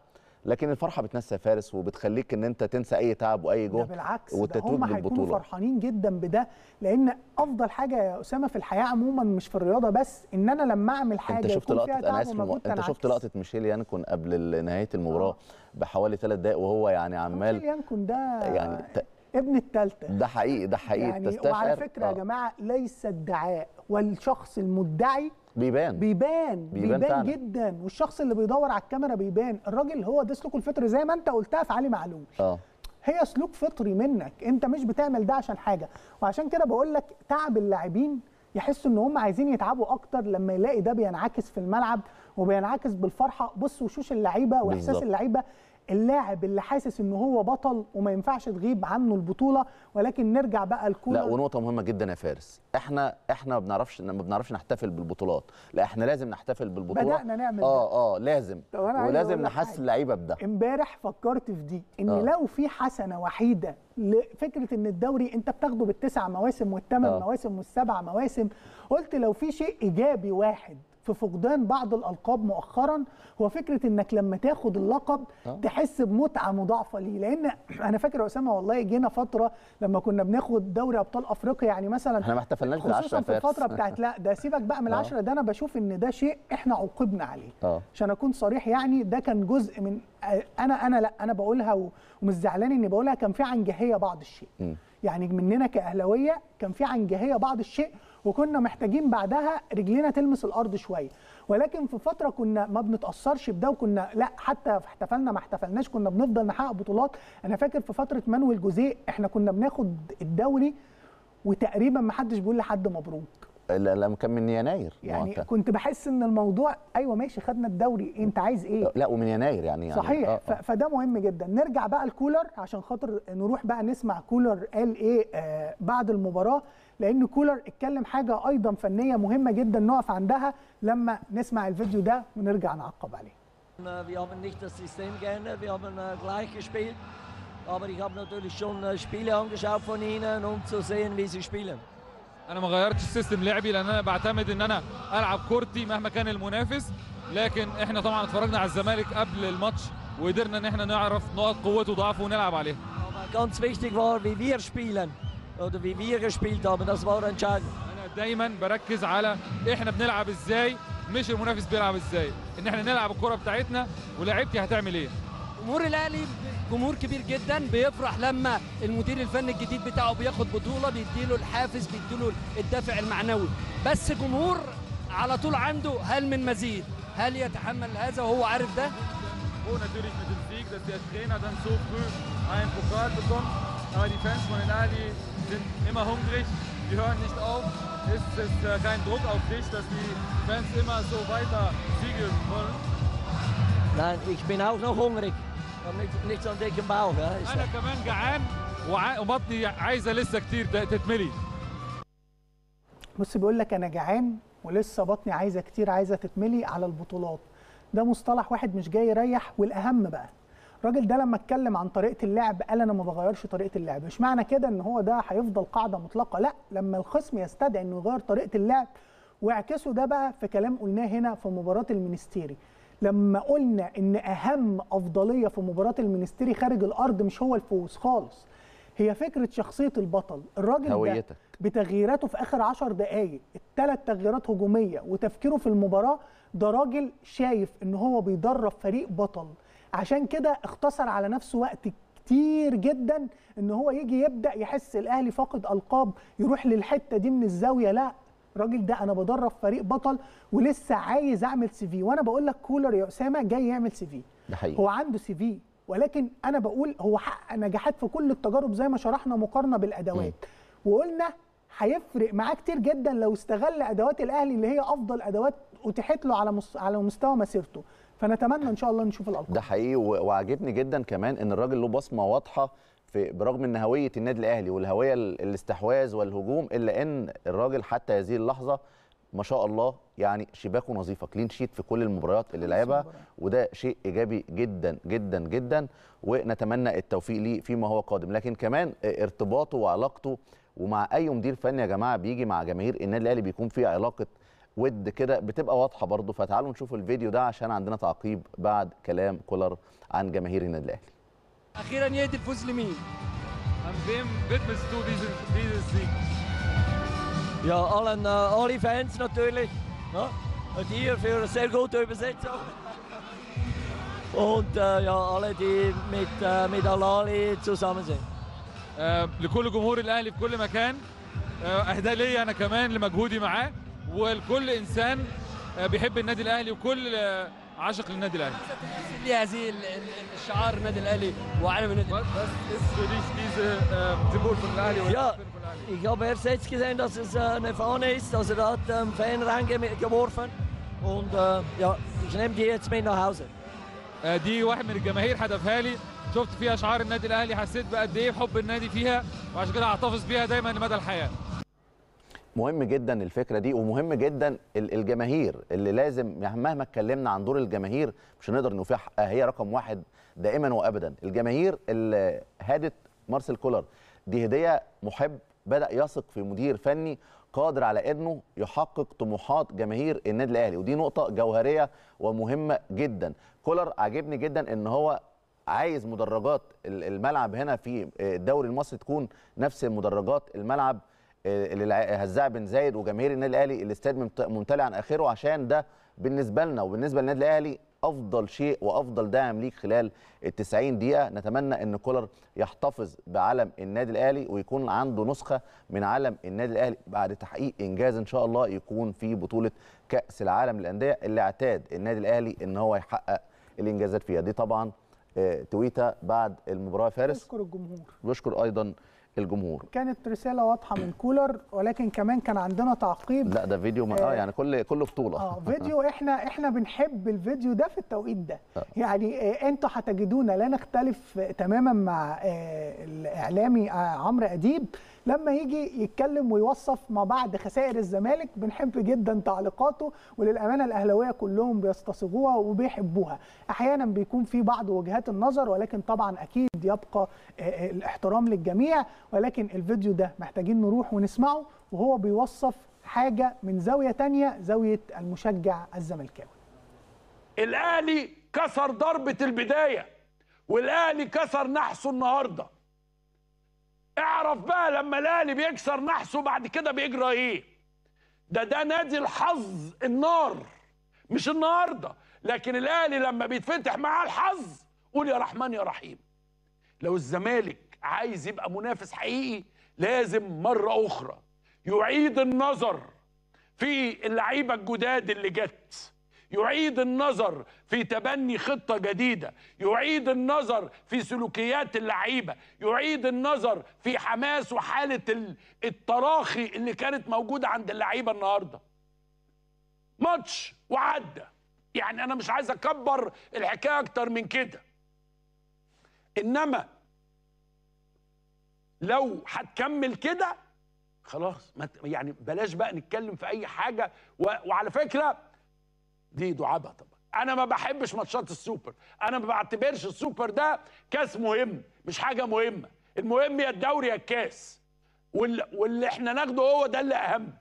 لكن الفرحه بتنسى يا فارس وبتخليك ان انت تنسى اي تعب واي جهد بالعكس وتتوب للبطوله هم فرحانين جدا بده لان افضل حاجه يا اسامه في الحياه عموما مش في الرياضه بس ان انا لما اعمل حاجه انت شفت لقطه انا اسف انت شفت لقطه ميشيل يانكون قبل نهايه آه. المباراه بحوالي ثلاث دقائق وهو يعني عمال ميشيل يانكون ده يعني ت... ابن التالتة ده حقيقي ده حقيقي يعني تستشعر وعلى فكرة يا آه. جماعة ليس ادعاء والشخص المدعي بيبان بيبان بيبان, بيبان جدا والشخص اللي بيدور على الكاميرا بيبان الراجل هو ده سلوكه الفطري زي ما انت قلتها في علي معلول اه هي سلوك فطري منك انت مش بتعمل ده عشان حاجه وعشان كده بقول لك تعب اللاعبين يحسوا ان هم عايزين يتعبوا اكتر لما يلاقي ده بينعكس في الملعب وبينعكس بالفرحه بص وشوش اللعيبه واحساس اللعيبه اللاعب اللي حاسس ان هو بطل وما ينفعش تغيب عنه البطوله ولكن نرجع بقى الكوره لا ونقطه مهمه جدا يا فارس احنا احنا ما بنعرفش ما بنعرفش نحتفل بالبطولات لا احنا لازم نحتفل بالبطوله بدانا نعمل اه اه لازم ولازم نحسن اللعيبه بده امبارح فكرت في دي ان آه. لو في حسنه وحيده لفكره ان الدوري انت بتاخده بالتسع مواسم والثمان آه. مواسم والسبع مواسم قلت لو في شيء ايجابي واحد في فقدان بعض الالقاب مؤخرا هو فكره انك لما تاخد اللقب أه؟ تحس بمتعه مضاعفه ليه لان انا فاكر يا اسامه والله جينا فتره لما كنا بناخد دوري ابطال افريقيا يعني مثلا احنا ما احتفلناش بال 10 في الفتره بتاعت لا ده سيبك بقى من آه. العشرة ده انا بشوف ان ده شيء احنا عوقبنا عليه آه. عشان اكون صريح يعني ده كان جزء من آه، انا انا لا انا بقولها ومش زعلان اني بقولها كان في عنجهيه بعض الشيء م. يعني مننا كاهلاويه كان في عنجهيه بعض الشيء وكنا محتاجين بعدها رجلينا تلمس الارض شويه ولكن في فتره كنا ما بنتاثرش بده وكنا لا حتى احتفلنا ما احتفلناش كنا بنفضل نحقق بطولات انا فاكر في فتره مانويل جوزيه احنا كنا بناخد الدوري وتقريبا ما حدش بيقول لحد مبروك لا لا كان من يناير يعني وقتها. كنت بحس ان الموضوع ايوه ماشي خدنا الدوري انت عايز ايه لا ومن يناير يعني, يعني. صحيح يعني آه. آه. فده مهم جدا نرجع بقى الكولر عشان خاطر نروح بقى نسمع كولر قال ايه آه بعد المباراه لان كولر اتكلم حاجه ايضا فنيه مهمه جدا نقف عندها لما نسمع الفيديو ده ونرجع نعقب عليه. Wir haben nicht das System geändert, wir haben äh, gleich gespielt, aber ich habe natürlich schon äh, Spiele angeschaut von ihnen, um zu sehen, wie sie spielen. انا ما غيرتش السيستم لعبي لان انا بعتمد ان انا العب كورتي مهما كان المنافس لكن احنا طبعا اتفرجنا على الزمالك قبل الماتش وقدرنا ان احنا نعرف نقط قوته وضعفه ونلعب عليها. ganz wichtig war, wie wir spielen. oder wie wir gespielt haben. Das war entscheidend. انا دايما بركز على احنا بنلعب ازاي مش المنافس بيلعب ازاي ان احنا نلعب الكره بتاعتنا ولاعيبتي هتعمل ايه جمهور الاهلي جمهور كبير جدا بيفرح لما المدير الفني الجديد بتاعه بياخد بطوله بيديله الحافز بيديله الدافع المعنوي بس جمهور على طول عنده هل من مزيد هل يتحمل هذا وهو عارف ده natürlich mit dem Sieg, dass der Trainer dann so früh einen Pokal bekommt. Aber die Fans von den sind immer hungrig, die hören nicht auf. Es ist äh, kein Druck auf dich, dass die Fans immer so weiter siegeln wollen? Nein, ich bin auch noch hungrig. nicht, nicht so einen dicken Bauch. Ja, أنا كمان جعان وبطني عايزه لسه كتير تتملي. بص بيقول لك انا جعان ولسه بطني عايزه كتير عايزه تتملي على البطولات. ده مصطلح واحد مش جاي يريح والاهم بقى الراجل ده لما اتكلم عن طريقه اللعب قال انا ما بغيرش طريقه اللعب مش معنى كده ان هو ده هيفضل قاعده مطلقه لا لما الخصم يستدعي انه يغير طريقه اللعب واعكسوا ده بقى في كلام قلناه هنا في مباراه المينستيري لما قلنا ان اهم افضليه في مباراه المينستيري خارج الارض مش هو الفوز خالص هي فكره شخصيه البطل الراجل هويتك. ده بتغييراته في اخر 10 دقائق الثلاث تغييرات هجوميه وتفكيره في المباراه ده راجل شايف ان هو بيدرب فريق بطل عشان كده اختصر على نفسه وقت كتير جدا ان هو يجي يبدا يحس الاهلي فاقد القاب يروح للحته دي من الزاويه لا الراجل ده انا بدرب فريق بطل ولسه عايز اعمل سي في وانا بقول لك كولر يا اسامه جاي يعمل سي في ده حقيقي. هو عنده سي في ولكن انا بقول هو حقق نجاحات في كل التجارب زي ما شرحنا مقارنه بالادوات م. وقلنا هيفرق معاه كتير جدا لو استغل ادوات الاهلي اللي هي افضل ادوات اتيحت له على على مستوى مسيرته فنتمنى ان شاء الله نشوف الالقاب ده حقيقي وعجبني جدا كمان ان الراجل له بصمه واضحه في برغم ان هويه النادي الاهلي والهويه الاستحواذ والهجوم الا ان الراجل حتى هذه اللحظه ما شاء الله يعني شباكه نظيفه كلين شيت في كل المباريات اللي لعبها وده شيء ايجابي جدا جدا جدا ونتمنى التوفيق ليه فيما هو قادم لكن كمان ارتباطه وعلاقته ومع اي مدير فني يا جماعه بيجي مع جماهير النادي الاهلي بيكون في علاقه ود كده بتبقى واضحه برضه فتعالوا نشوف الفيديو ده عشان عندنا تعقيب بعد كلام كولر عن جماهير النادي الاهلي اخيرا يهدي الفوز لمين Ja, allen, uh, alle Fans natürlich. Eh, ja? Und ihr für eine sehr gute Übersetzung. Und äh, ja, alle, die mit, äh, eh, mit Alali zusammen sind. Äh, لكل جمهور الاهلي في كل مكان اهداء ليا انا كمان لمجهودي معاه وكل انسان آه، بيحب النادي الاهلي وكل آه، عاشق للنادي الاهلي ليه هذه الشعار النادي الاهلي وعلم النادي Was ist für dich diese Symbol von Al Ahly? Ja, ich habe erst jetzt gesehen, dass es äh, eine Fahne ist, also da er hat ein ähm, Fan reingeworfen und äh, ja, ich nehme die jetzt mit nach Hause. آه، دي واحد من الجماهير حدفها لي شفت فيها شعار النادي الاهلي حسيت بقد ايه حب النادي فيها وعشان كده هحتفظ بيها دايما لمدى الحياه مهم جدا الفكره دي ومهم جدا الجماهير اللي لازم يعني مهما اتكلمنا عن دور الجماهير مش هنقدر نوفيها آه، حقها هي رقم واحد دائما وابدا الجماهير اللي هادت مارسيل كولر دي هديه محب بدا يثق في مدير فني قادر على انه يحقق طموحات جماهير النادي الاهلي ودي نقطه جوهريه ومهمه جدا كولر عاجبني جدا ان هو عايز مدرجات الملعب هنا في آه، الدوري المصري تكون نفس مدرجات الملعب اللي هزاع بن زايد وجماهير النادي الاهلي الاستاد ممتلئ عن اخره عشان ده بالنسبه لنا وبالنسبه للنادي الاهلي افضل شيء وافضل دعم ليك خلال ال 90 دقيقه نتمنى ان كولر يحتفظ بعلم النادي الاهلي ويكون عنده نسخه من علم النادي الاهلي بعد تحقيق انجاز ان شاء الله يكون في بطوله كاس العالم للانديه اللي اعتاد النادي الاهلي ان هو يحقق الانجازات فيها دي طبعا آه، تويته بعد المباراه فارس بشكر الجمهور بشكر ايضا الجمهور كانت رساله واضحه من كولر ولكن كمان كان عندنا تعقيب لا ده فيديو آه،, آه يعني كل كل بطوله اه فيديو احنا احنا بنحب الفيديو ده في التوقيت ده آه. يعني آه انتوا هتجدونا لا نختلف تماما مع آه الاعلامي آه عمرو اديب لما يجي يتكلم ويوصف ما بعد خسائر الزمالك بنحب جدا تعليقاته وللامانه الاهلاويه كلهم بيستصيغوها وبيحبوها احيانا بيكون في بعض وجهات النظر ولكن طبعا اكيد يبقى آه، آه، الاحترام للجميع ولكن الفيديو ده محتاجين نروح ونسمعه وهو بيوصف حاجه من زاويه تانية زاويه المشجع الزملكاوي الاهلي كسر ضربه البدايه والاهلي كسر نحسه النهارده اعرف بقى لما الاهلي بيكسر نحسه بعد كده بيجرى ايه ده ده نادي الحظ النار مش النهارده لكن الاهلي لما بيتفتح معاه الحظ قول يا رحمن يا رحيم لو الزمالك عايز يبقى منافس حقيقي لازم مره اخرى يعيد النظر في اللعيبه الجداد اللي جت يعيد النظر في تبني خطة جديدة يعيد النظر في سلوكيات اللعيبة يعيد النظر في حماس وحالة التراخي اللي كانت موجودة عند اللعيبة النهاردة ماتش وعدى يعني أنا مش عايز أكبر الحكاية أكتر من كده إنما لو هتكمل كده خلاص يعني بلاش بقى نتكلم في اي حاجه وعلى فكره دي دعابه طبعا انا ما بحبش ماتشات السوبر انا ما بعتبرش السوبر ده كاس مهم مش حاجه مهمه المهم يا الدوري يا الكاس واللي احنا ناخده هو ده اللي اهم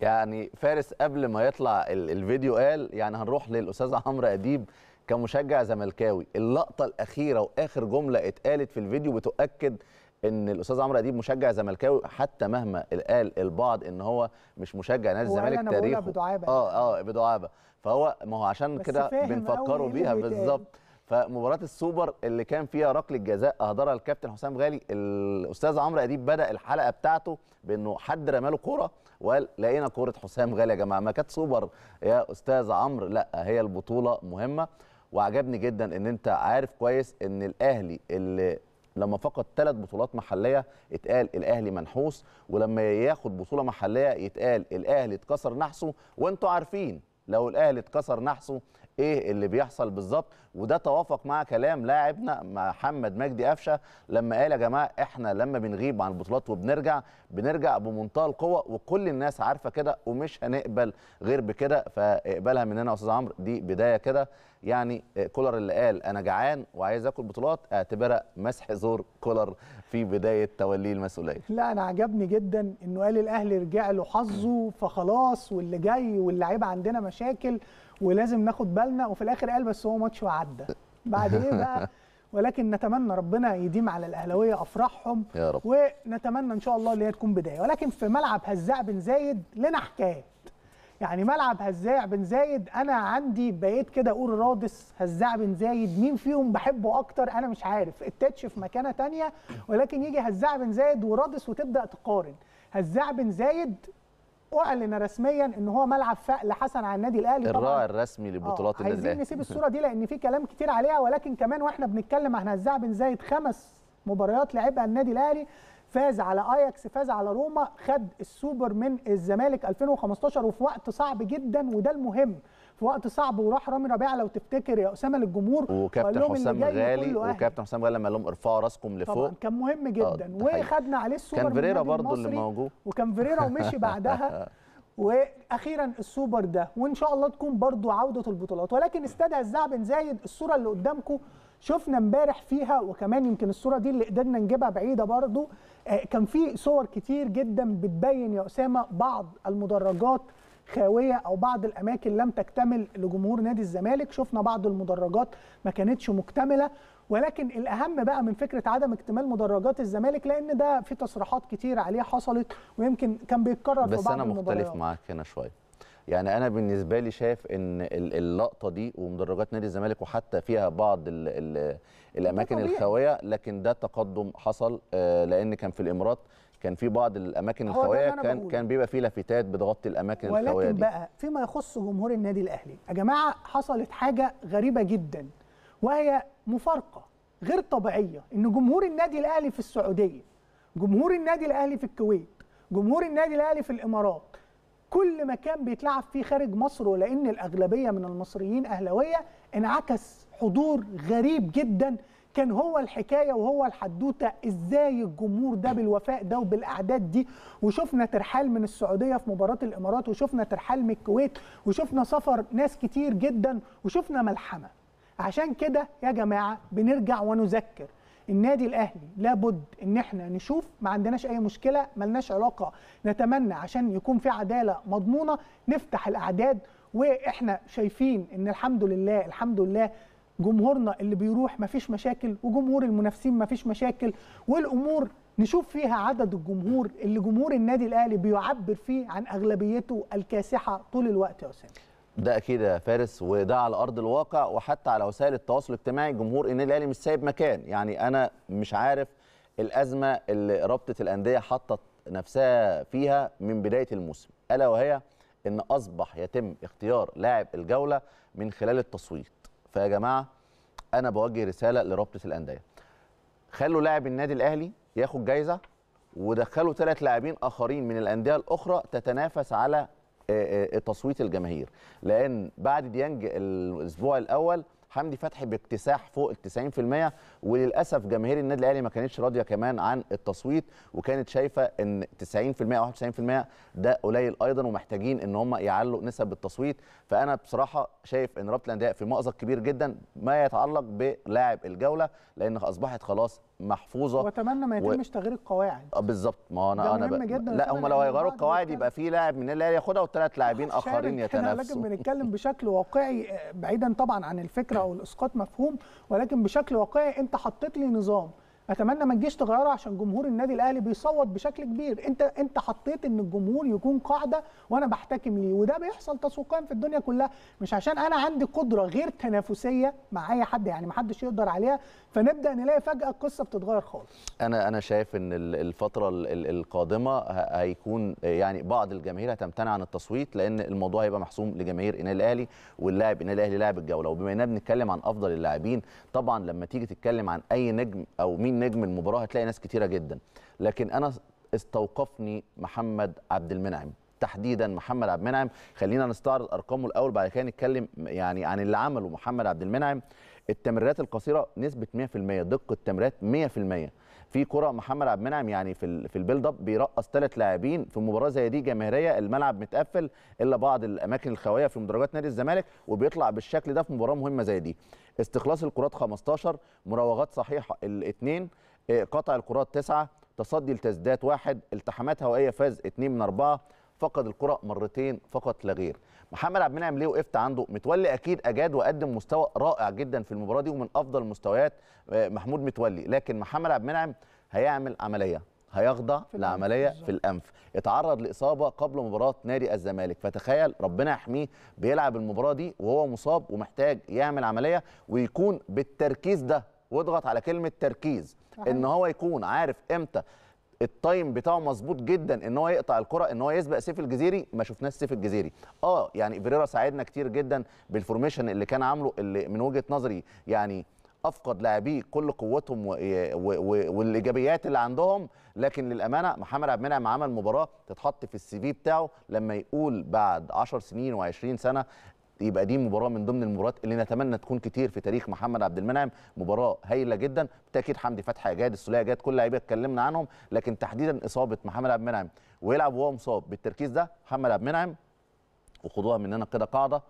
يعني فارس قبل ما يطلع الفيديو قال يعني هنروح للاستاذ عمرو اديب كمشجع زملكاوي اللقطه الاخيره واخر جمله اتقالت في الفيديو بتؤكد ان الاستاذ عمرو اديب مشجع زملكاوي حتى مهما قال البعض ان هو مش مشجع نادي الزمالك تاريخه بدعابه اه اه بدعابه فهو ما هو عشان كده بنفكره بيها بالظبط فمباراه السوبر اللي كان فيها ركله جزاء اهدرها الكابتن حسام غالي الاستاذ عمرو اديب بدا الحلقه بتاعته بانه حد رمى له كوره وقال لقينا كوره حسام غالي يا جماعه ما كانت سوبر يا استاذ عمرو لا هي البطوله مهمه وعجبني جدا ان انت عارف كويس ان الاهلي اللي لما فقد ثلاث بطولات محليه اتقال الاهلي منحوس ولما ياخد بطوله محليه يتقال الاهلي اتكسر نحسه وانتوا عارفين لو الاهلي اتكسر نحسه ايه اللي بيحصل بالظبط وده توافق مع كلام لاعبنا محمد مجدي قفشه لما قال يا جماعه احنا لما بنغيب عن البطولات وبنرجع بنرجع بمنتهى القوه وكل الناس عارفه كده ومش هنقبل غير بكده فاقبلها مننا يا استاذ عمرو دي بدايه كده يعني كولر اللي قال انا جعان وعايز اكل بطولات اعتبرها مسح زور كولر في بدايه توليه المسؤوليه لا انا عجبني جدا انه قال الاهلي رجع له حظه فخلاص واللي جاي واللعيبه عندنا مشاكل ولازم ناخد بالنا وفي الاخر قال بس هو ماتش وعدى بعد ايه بقى ولكن نتمنى ربنا يديم على الاهلاويه افراحهم يا رب. ونتمنى ان شاء الله اللي هي تكون بدايه ولكن في ملعب هزاع بن زايد لنا حكايات يعني ملعب هزاع بن زايد انا عندي بقيت كده اقول رادس هزاع بن زايد مين فيهم بحبه اكتر انا مش عارف التتش في مكانه تانية ولكن يجي هزاع بن زايد ورادس وتبدا تقارن هزاع بن زايد اعلن رسميا ان هو ملعب فقل حسن على النادي الاهلي الراعي الرسمي آه، لبطولات النادي الاهلي عايزين نسيب الصوره دي لان في كلام كتير عليها ولكن كمان واحنا بنتكلم احنا بن زايد خمس مباريات لعبها النادي الاهلي فاز على اياكس فاز على روما خد السوبر من الزمالك 2015 وفي وقت صعب جدا وده المهم في وقت صعب وراح رامي ربيعه لو تفتكر يا اسامه للجمهور وكابتن حسام غالي وكابتن حسام غالي لما قال لهم ارفعوا راسكم لفوق طبعا كان مهم آه، جدا وخدنا عليه السوبر كان فيريرا برضه اللي موجود وكان فيريرا ومشي بعدها آه. واخيرا السوبر ده وان شاء الله تكون برضه عوده البطولات ولكن استدعى الزعبن زايد الصوره اللي قدامكم شفنا امبارح فيها وكمان يمكن الصوره دي اللي قدرنا نجيبها بعيده برضه آه، كان في صور كتير جدا بتبين يا اسامه بعض المدرجات خاويه او بعض الاماكن لم تكتمل لجمهور نادي الزمالك شفنا بعض المدرجات ما كانتش مكتمله ولكن الاهم بقى من فكره عدم اكتمال مدرجات الزمالك لان ده في تصريحات كتير عليه حصلت ويمكن كان بيتكرر بس في بعض انا مختلف معاك هنا شويه يعني انا بالنسبه لي شايف ان اللقطه دي ومدرجات نادي الزمالك وحتى فيها بعض الـ الـ الاماكن الخاويه لكن ده تقدم حصل آه، لان كان في الامارات كان في بعض الاماكن الخويه كان بقوله. كان بيبقى فيه لافتات بتغطي الاماكن الخويه دي ولكن بقى فيما يخص جمهور النادي الاهلي يا جماعه حصلت حاجه غريبه جدا وهي مفارقه غير طبيعيه ان جمهور النادي الاهلي في السعوديه جمهور النادي الاهلي في الكويت جمهور النادي الاهلي في الامارات كل مكان بيتلعب فيه خارج مصر ولان الاغلبيه من المصريين اهلاويه انعكس حضور غريب جدا كان هو الحكايه وهو الحدوته ازاي الجمهور ده بالوفاء ده وبالاعداد دي وشفنا ترحال من السعوديه في مباراه الامارات وشفنا ترحال من الكويت وشفنا سفر ناس كتير جدا وشفنا ملحمه عشان كده يا جماعه بنرجع ونذكر النادي الاهلي لابد ان احنا نشوف ما عندناش اي مشكله ملناش علاقه نتمنى عشان يكون في عداله مضمونه نفتح الاعداد واحنا شايفين ان الحمد لله الحمد لله جمهورنا اللي بيروح مفيش مشاكل وجمهور المنافسين مفيش مشاكل والامور نشوف فيها عدد الجمهور اللي جمهور النادي الاهلي بيعبر فيه عن اغلبيته الكاسحه طول الوقت يا اسامه ده اكيد يا فارس وده على ارض الواقع وحتى على وسائل التواصل الاجتماعي جمهور النادي الاهلي مش سايب مكان يعني انا مش عارف الازمه اللي رابطه الانديه حطت نفسها فيها من بدايه الموسم الا وهي ان اصبح يتم اختيار لاعب الجوله من خلال التصويت فيا جماعه انا بوجه رساله لرابطه الانديه خلوا لاعب النادي الاهلي ياخد جايزه ودخلوا ثلاث لاعبين اخرين من الانديه الاخرى تتنافس على تصويت الجماهير لان بعد ديانج الاسبوع الاول حمدي فتحي باكتساح فوق ال 90% وللاسف جماهير النادي الاهلي ما كانتش راضيه كمان عن التصويت وكانت شايفه ان 90% او 91% ده قليل ايضا ومحتاجين ان هم يعلوا نسب التصويت فانا بصراحه شايف ان رابطه الانديه في مأزق كبير جدا ما يتعلق بلاعب الجوله لان اصبحت خلاص محفوظه واتمنى ما يتمش و... تغيير القواعد آه، بالظبط ما انا آه، انا ب... جداً لا هم لو هيغيروا القواعد يبقى في لاعب من اللي ياخدها وثلاث لاعبين اخرين يتنافسوا لكن بنتكلم بشكل واقعي آه، بعيدا طبعا عن الفكره او الاسقاط مفهوم ولكن بشكل واقعي انت حطيت لي نظام اتمنى ما تجيش تغيره عشان جمهور النادي الاهلي بيصوت بشكل كبير انت انت حطيت ان الجمهور يكون قاعده وانا بحتكم ليه وده بيحصل تسويقيا في الدنيا كلها مش عشان انا عندي قدره غير تنافسيه مع اي حد يعني ما حدش يقدر عليها فنبدا نلاقي فجاه القصه بتتغير خالص انا انا شايف ان الفتره القادمه هيكون يعني بعض الجماهير هتمتنع عن التصويت لان الموضوع هيبقى محسوم لجماهير النادي الاهلي واللاعب النادي الاهلي لاعب الجوله وبما اننا بنتكلم عن افضل اللاعبين طبعا لما تيجي تتكلم عن اي نجم او مين نجم المباراه هتلاقي ناس كتيره جدا لكن انا استوقفني محمد عبد المنعم تحديدا محمد عبد المنعم خلينا نستعرض ارقامه الاول بعد كده نتكلم يعني عن اللي عمله محمد عبد المنعم التمريرات القصيره نسبه 100% دقه تمريرات 100% في كره محمد عبد المنعم يعني في في البيلد اب بيرقص ثلاث لاعبين في مباراه زي دي جماهيريه الملعب متقفل الا بعض الاماكن الخاويه في مدرجات نادي الزمالك وبيطلع بالشكل ده في مباراه مهمه زي دي استخلاص الكرات 15 مراوغات صحيحه الاثنين آه، قطع الكرات تسعه تصدي لتسديدات واحد التحامات هوائيه فاز اثنين من اربعه فقد الكره مرتين فقط لا غير محمد عبد المنعم ليه وقفت عنده متولي اكيد اجاد وقدم مستوى رائع جدا في المباراه دي ومن افضل مستويات آه، محمود متولي لكن محمد عبد المنعم هيعمل عمليه هيخضع لعمليه في الانف اتعرض لاصابه قبل مباراه نادي الزمالك فتخيل ربنا يحميه بيلعب المباراه دي وهو مصاب ومحتاج يعمل عمليه ويكون بالتركيز ده واضغط على كلمه تركيز ان هو يكون عارف امتى التايم بتاعه مظبوط جدا ان هو يقطع الكره ان هو يسبق سيف الجزيري ما شفناش سيف الجزيري اه يعني فيريرا ساعدنا كتير جدا بالفورميشن اللي كان عامله اللي من وجهه نظري يعني افقد لاعبيه كل قوتهم و... و... و... والايجابيات اللي عندهم لكن للامانه محمد عبد المنعم عمل مباراه تتحط في السي في بتاعه لما يقول بعد 10 سنين و20 سنه يبقى دي مباراه من ضمن المباريات اللي نتمنى تكون كتير في تاريخ محمد عبد المنعم مباراه هايله جدا بالتاكيد حمدي فتحي جاد السوليه جاد كل لعيبه اتكلمنا عنهم لكن تحديدا اصابه محمد عبد المنعم ويلعب وهو مصاب بالتركيز ده محمد عبد المنعم وخدوها مننا كده قاعده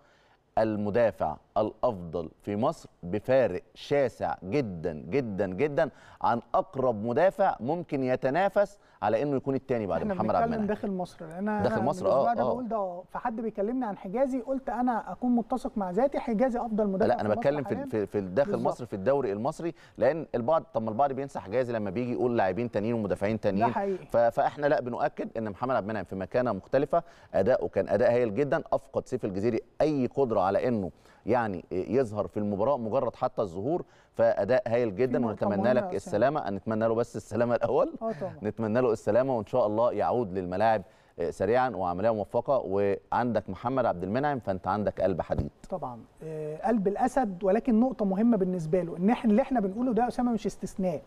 المدافع الافضل في مصر بفارق شاسع جدا جدا جدا عن اقرب مدافع ممكن يتنافس على انه يكون الثاني بعد محمد عبد المنعم داخل مصر لان انا داخل مصر اه اه بقول ده فحد بيكلمني عن حجازي قلت انا اكون متسق مع ذاتي حجازي افضل مدافع لا انا بتكلم في في, في داخل مصر في الدوري المصري لان البعض طب ما البعض بينسى حجازي لما بيجي يقول لاعبين ثانيين ومدافعين ثانيين فاحنا لا بنؤكد ان محمد عبد المنعم في مكانه مختلفه اداؤه كان اداء هايل جدا افقد سيف الجزيري اي قدره على انه يعني يظهر في المباراه مجرد حتى الظهور فاداء هايل جدا ونتمنى لك السلامه نتمنى له بس السلامه الاول اه نتمنى له السلامه وان شاء الله يعود للملاعب آه، سريعا وعمليه موفقه وعندك محمد عبد المنعم فانت عندك قلب حديد طبعا آه، قلب الاسد ولكن نقطه مهمه بالنسبه له ان احنا اللي احنا بنقوله ده اسامه مش استثناء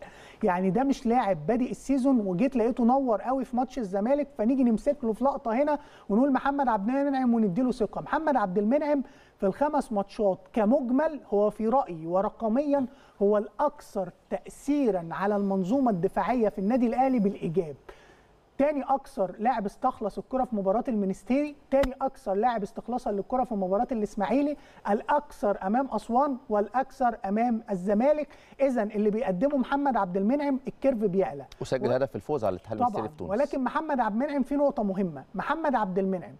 يعني ده مش لاعب بادئ السيزون وجيت لقيته نور قوي في ماتش الزمالك فنيجي نمسك له في لقطه هنا ونقول محمد عبد المنعم ونديله ثقه محمد عبد المنعم في الخمس ماتشات كمجمل هو في رأيي ورقميا هو الأكثر تأثيرا على المنظومة الدفاعية في النادي الأهلي بالإيجاب تاني اكثر لاعب استخلص الكره في مباراه المنستيري تاني اكثر لاعب استخلاصا للكره في مباراه الاسماعيلي الاكثر امام اسوان والاكثر امام الزمالك اذا اللي بيقدمه محمد عبد المنعم الكيرف بيعلى وسجل و... هدف الفوز على الاتحاد المصري في تونس ولكن محمد عبد المنعم في نقطه مهمه محمد عبد المنعم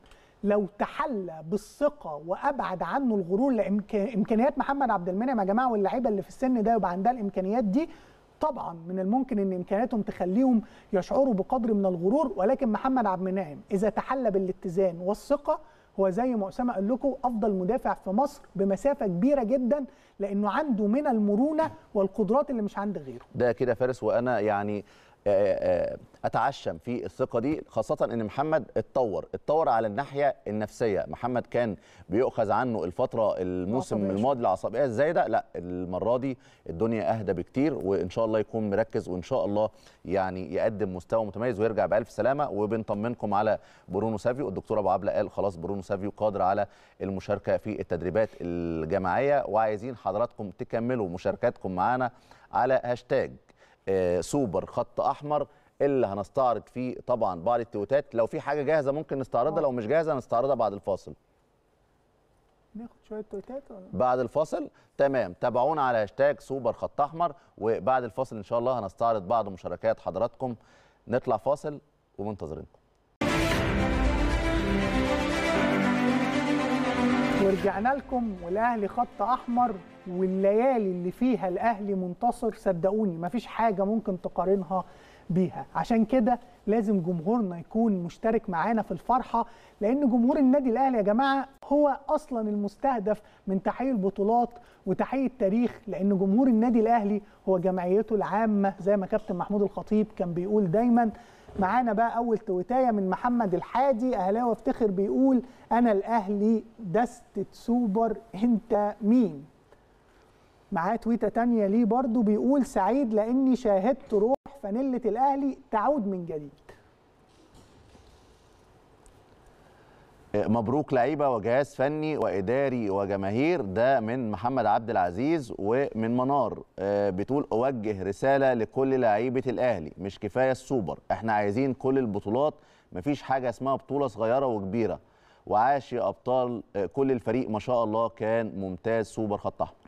لو تحلى بالثقه وابعد عنه الغرور لامكانيات محمد عبد المنعم يا جماعه واللعيبه اللي في السن ده يبقى عندها الامكانيات دي طبعا من الممكن ان امكانياتهم تخليهم يشعروا بقدر من الغرور ولكن محمد عبد المنعم اذا تحلى بالاتزان والثقه هو زي ما اسامه قال لكم افضل مدافع في مصر بمسافه كبيره جدا لانه عنده من المرونه والقدرات اللي مش عند غيره. ده كده فارس وانا يعني آه، آه، آه، اتعشم في الثقه دي خاصه ان محمد اتطور اتطور على الناحيه النفسيه محمد كان بيؤخذ عنه الفتره الموسم الماضي العصبيه الزايده لا المره دي الدنيا اهدى بكتير وان شاء الله يكون مركز وان شاء الله يعني يقدم مستوى متميز ويرجع بالف سلامه وبنطمنكم على برونو سافيو الدكتور ابو عبله قال خلاص برونو سافيو قادر على المشاركه في التدريبات الجماعيه وعايزين حضراتكم تكملوا مشاركاتكم معانا على هاشتاج سوبر خط احمر اللي هنستعرض فيه طبعا بعض التويتات لو في حاجه جاهزه ممكن نستعرضها آه. لو مش جاهزه هنستعرضها بعد الفاصل ناخد شويه تويتات ولا بعد الفاصل تمام تابعونا على هاشتاج سوبر خط احمر وبعد الفاصل ان شاء الله هنستعرض بعض مشاركات حضراتكم نطلع فاصل ومنتظرينكم ورجعنا لكم والاهلي خط احمر والليالي اللي فيها الاهلي منتصر صدقوني مفيش حاجه ممكن تقارنها بيها عشان كده لازم جمهورنا يكون مشترك معانا في الفرحه لان جمهور النادي الاهلي يا جماعه هو اصلا المستهدف من تحقيق البطولات وتحقيق التاريخ لان جمهور النادي الاهلي هو جمعيته العامه زي ما كابتن محمود الخطيب كان بيقول دايما معانا بقى اول تويتايه من محمد الحادي اهلاوي افتخر بيقول انا الاهلي دست سوبر انت مين معاه تويته تانية ليه برضو بيقول سعيد لاني شاهدت روح فانيله الاهلي تعود من جديد مبروك لعيبه وجهاز فني واداري وجماهير ده من محمد عبد العزيز ومن منار آه، بتقول اوجه رساله لكل لعيبه الاهلي مش كفايه السوبر احنا عايزين كل البطولات مفيش حاجه اسمها بطوله صغيره وكبيره وعاش يا ابطال آه، كل الفريق ما شاء الله كان ممتاز سوبر خط احمر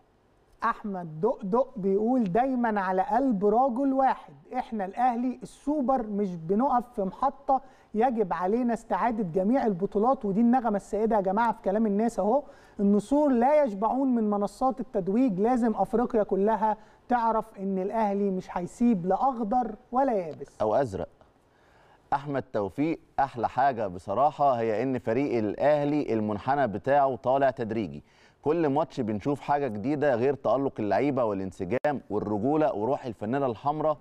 احمد دؤدؤ بيقول دايما على قلب رجل واحد احنا الاهلي السوبر مش بنقف في محطه يجب علينا استعاده جميع البطولات ودي النغمه السائده يا جماعه في كلام الناس اهو النسور لا يشبعون من منصات التتويج لازم افريقيا كلها تعرف ان الاهلي مش هيسيب لا اخضر ولا يابس او ازرق احمد توفيق احلى حاجه بصراحه هي ان فريق الاهلي المنحنى بتاعه طالع تدريجي كل ماتش بنشوف حاجه جديده غير تالق اللعيبه والانسجام والرجوله وروح الفنانه الحمراء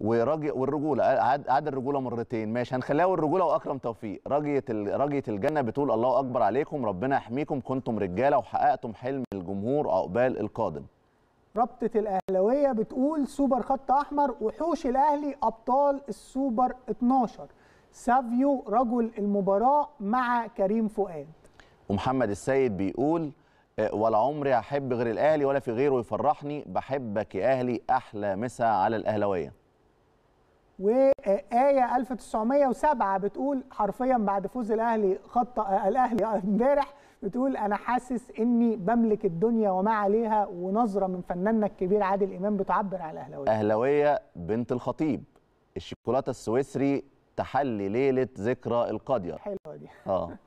وراجي والرجوله عاد الرجوله مرتين ماشي هنخليها والرجوله واكرم توفيق راجيه راجيه الجنه بتقول الله اكبر عليكم ربنا يحميكم كنتم رجاله وحققتم حلم الجمهور عقبال القادم رابطه الاهلاويه بتقول سوبر خط احمر وحوش الاهلي ابطال السوبر 12 سافيو رجل المباراه مع كريم فؤاد ومحمد السيد بيقول آه، ولا عمري احب غير الاهلي ولا في غيره يفرحني بحبك يا اهلي احلى مسا على الاهلاويه وآية 1907 بتقول حرفيا بعد فوز الأهلي خط آه، الأهلي امبارح بتقول أنا حاسس إني بملك الدنيا وما عليها ونظرة من فناننا الكبير عادل إمام بتعبر على الأهلاوية أهلاوية بنت الخطيب الشوكولاتة السويسري تحلي ليلة ذكرى القاضية حلوة دي آه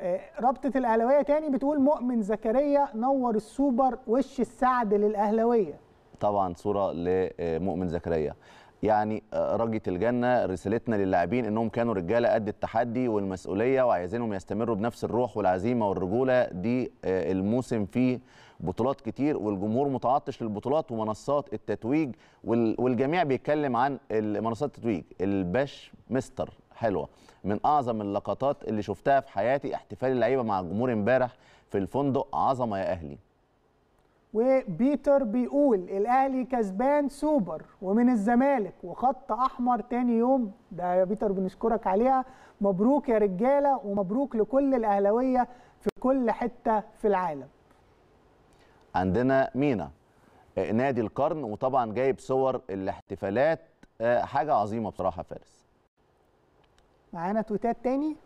آه، رابطه الاهلاويه تاني بتقول مؤمن زكريا نور السوبر وش السعد للاهلاويه طبعا صوره لمؤمن زكريا يعني آه، رجت الجنة رسالتنا للاعبين انهم كانوا رجالة قد التحدي والمسؤولية وعايزينهم يستمروا بنفس الروح والعزيمة والرجولة دي آه، الموسم فيه بطولات كتير والجمهور متعطش للبطولات ومنصات التتويج والجميع بيتكلم عن منصات التتويج الباش مستر حلوه من اعظم اللقطات اللي شفتها في حياتي احتفال اللعيبه مع الجمهور امبارح في الفندق عظمه يا اهلي وبيتر بيقول الاهلي كسبان سوبر ومن الزمالك وخط احمر تاني يوم ده يا بيتر بنشكرك عليها مبروك يا رجاله ومبروك لكل الاهلاويه في كل حته في العالم عندنا مينا نادي القرن وطبعا جايب صور الاحتفالات آه، حاجه عظيمه بصراحه فارس معانا تويتات تاني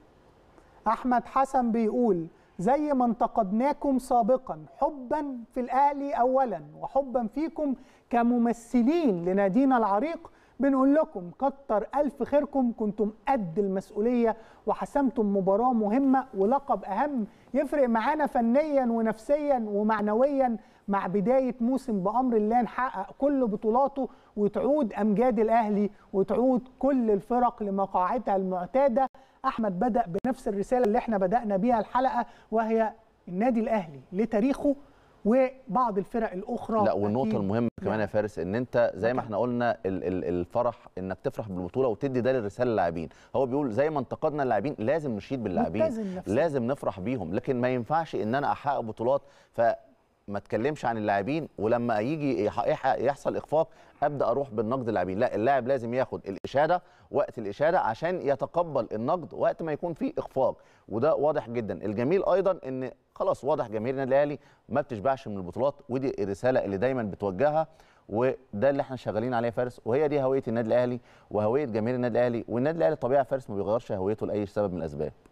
احمد حسن بيقول زي ما انتقدناكم سابقا حبا في الاهلي اولا وحبا فيكم كممثلين لنادينا العريق بنقول لكم كتر الف خيركم كنتم قد المسؤوليه وحسمتم مباراه مهمه ولقب اهم يفرق معانا فنيا ونفسيا ومعنويا مع بدايه موسم بامر الله نحقق كل بطولاته وتعود امجاد الاهلي وتعود كل الفرق لمقاعدها المعتاده احمد بدا بنفس الرساله اللي احنا بدانا بيها الحلقه وهي النادي الاهلي لتاريخه وبعض الفرق الاخرى لا والنقطه المهمه كمان يا نعم. فارس ان انت زي ما احنا قلنا الفرح انك تفرح بالبطوله وتدي ده للرساله للاعبين هو بيقول زي ما انتقدنا اللاعبين لازم نشيد باللاعبين لازم نفرح بيهم لكن ما ينفعش ان انا احقق بطولات ف ما اتكلمش عن اللاعبين ولما يجي يحصل اخفاق ابدا اروح بالنقد اللاعبين لا اللاعب لازم ياخد الاشاده وقت الاشاده عشان يتقبل النقد وقت ما يكون في اخفاق وده واضح جدا الجميل ايضا ان خلاص واضح جماهير النادي الاهلي ما بتشبعش من البطولات ودي الرساله اللي دايما بتوجهها وده اللي احنا شغالين عليه فارس وهي دي هويه النادي الاهلي وهويه جماهير النادي الاهلي والنادي الاهلي طبيعه فارس ما بيغيرش هويته لاي سبب من الاسباب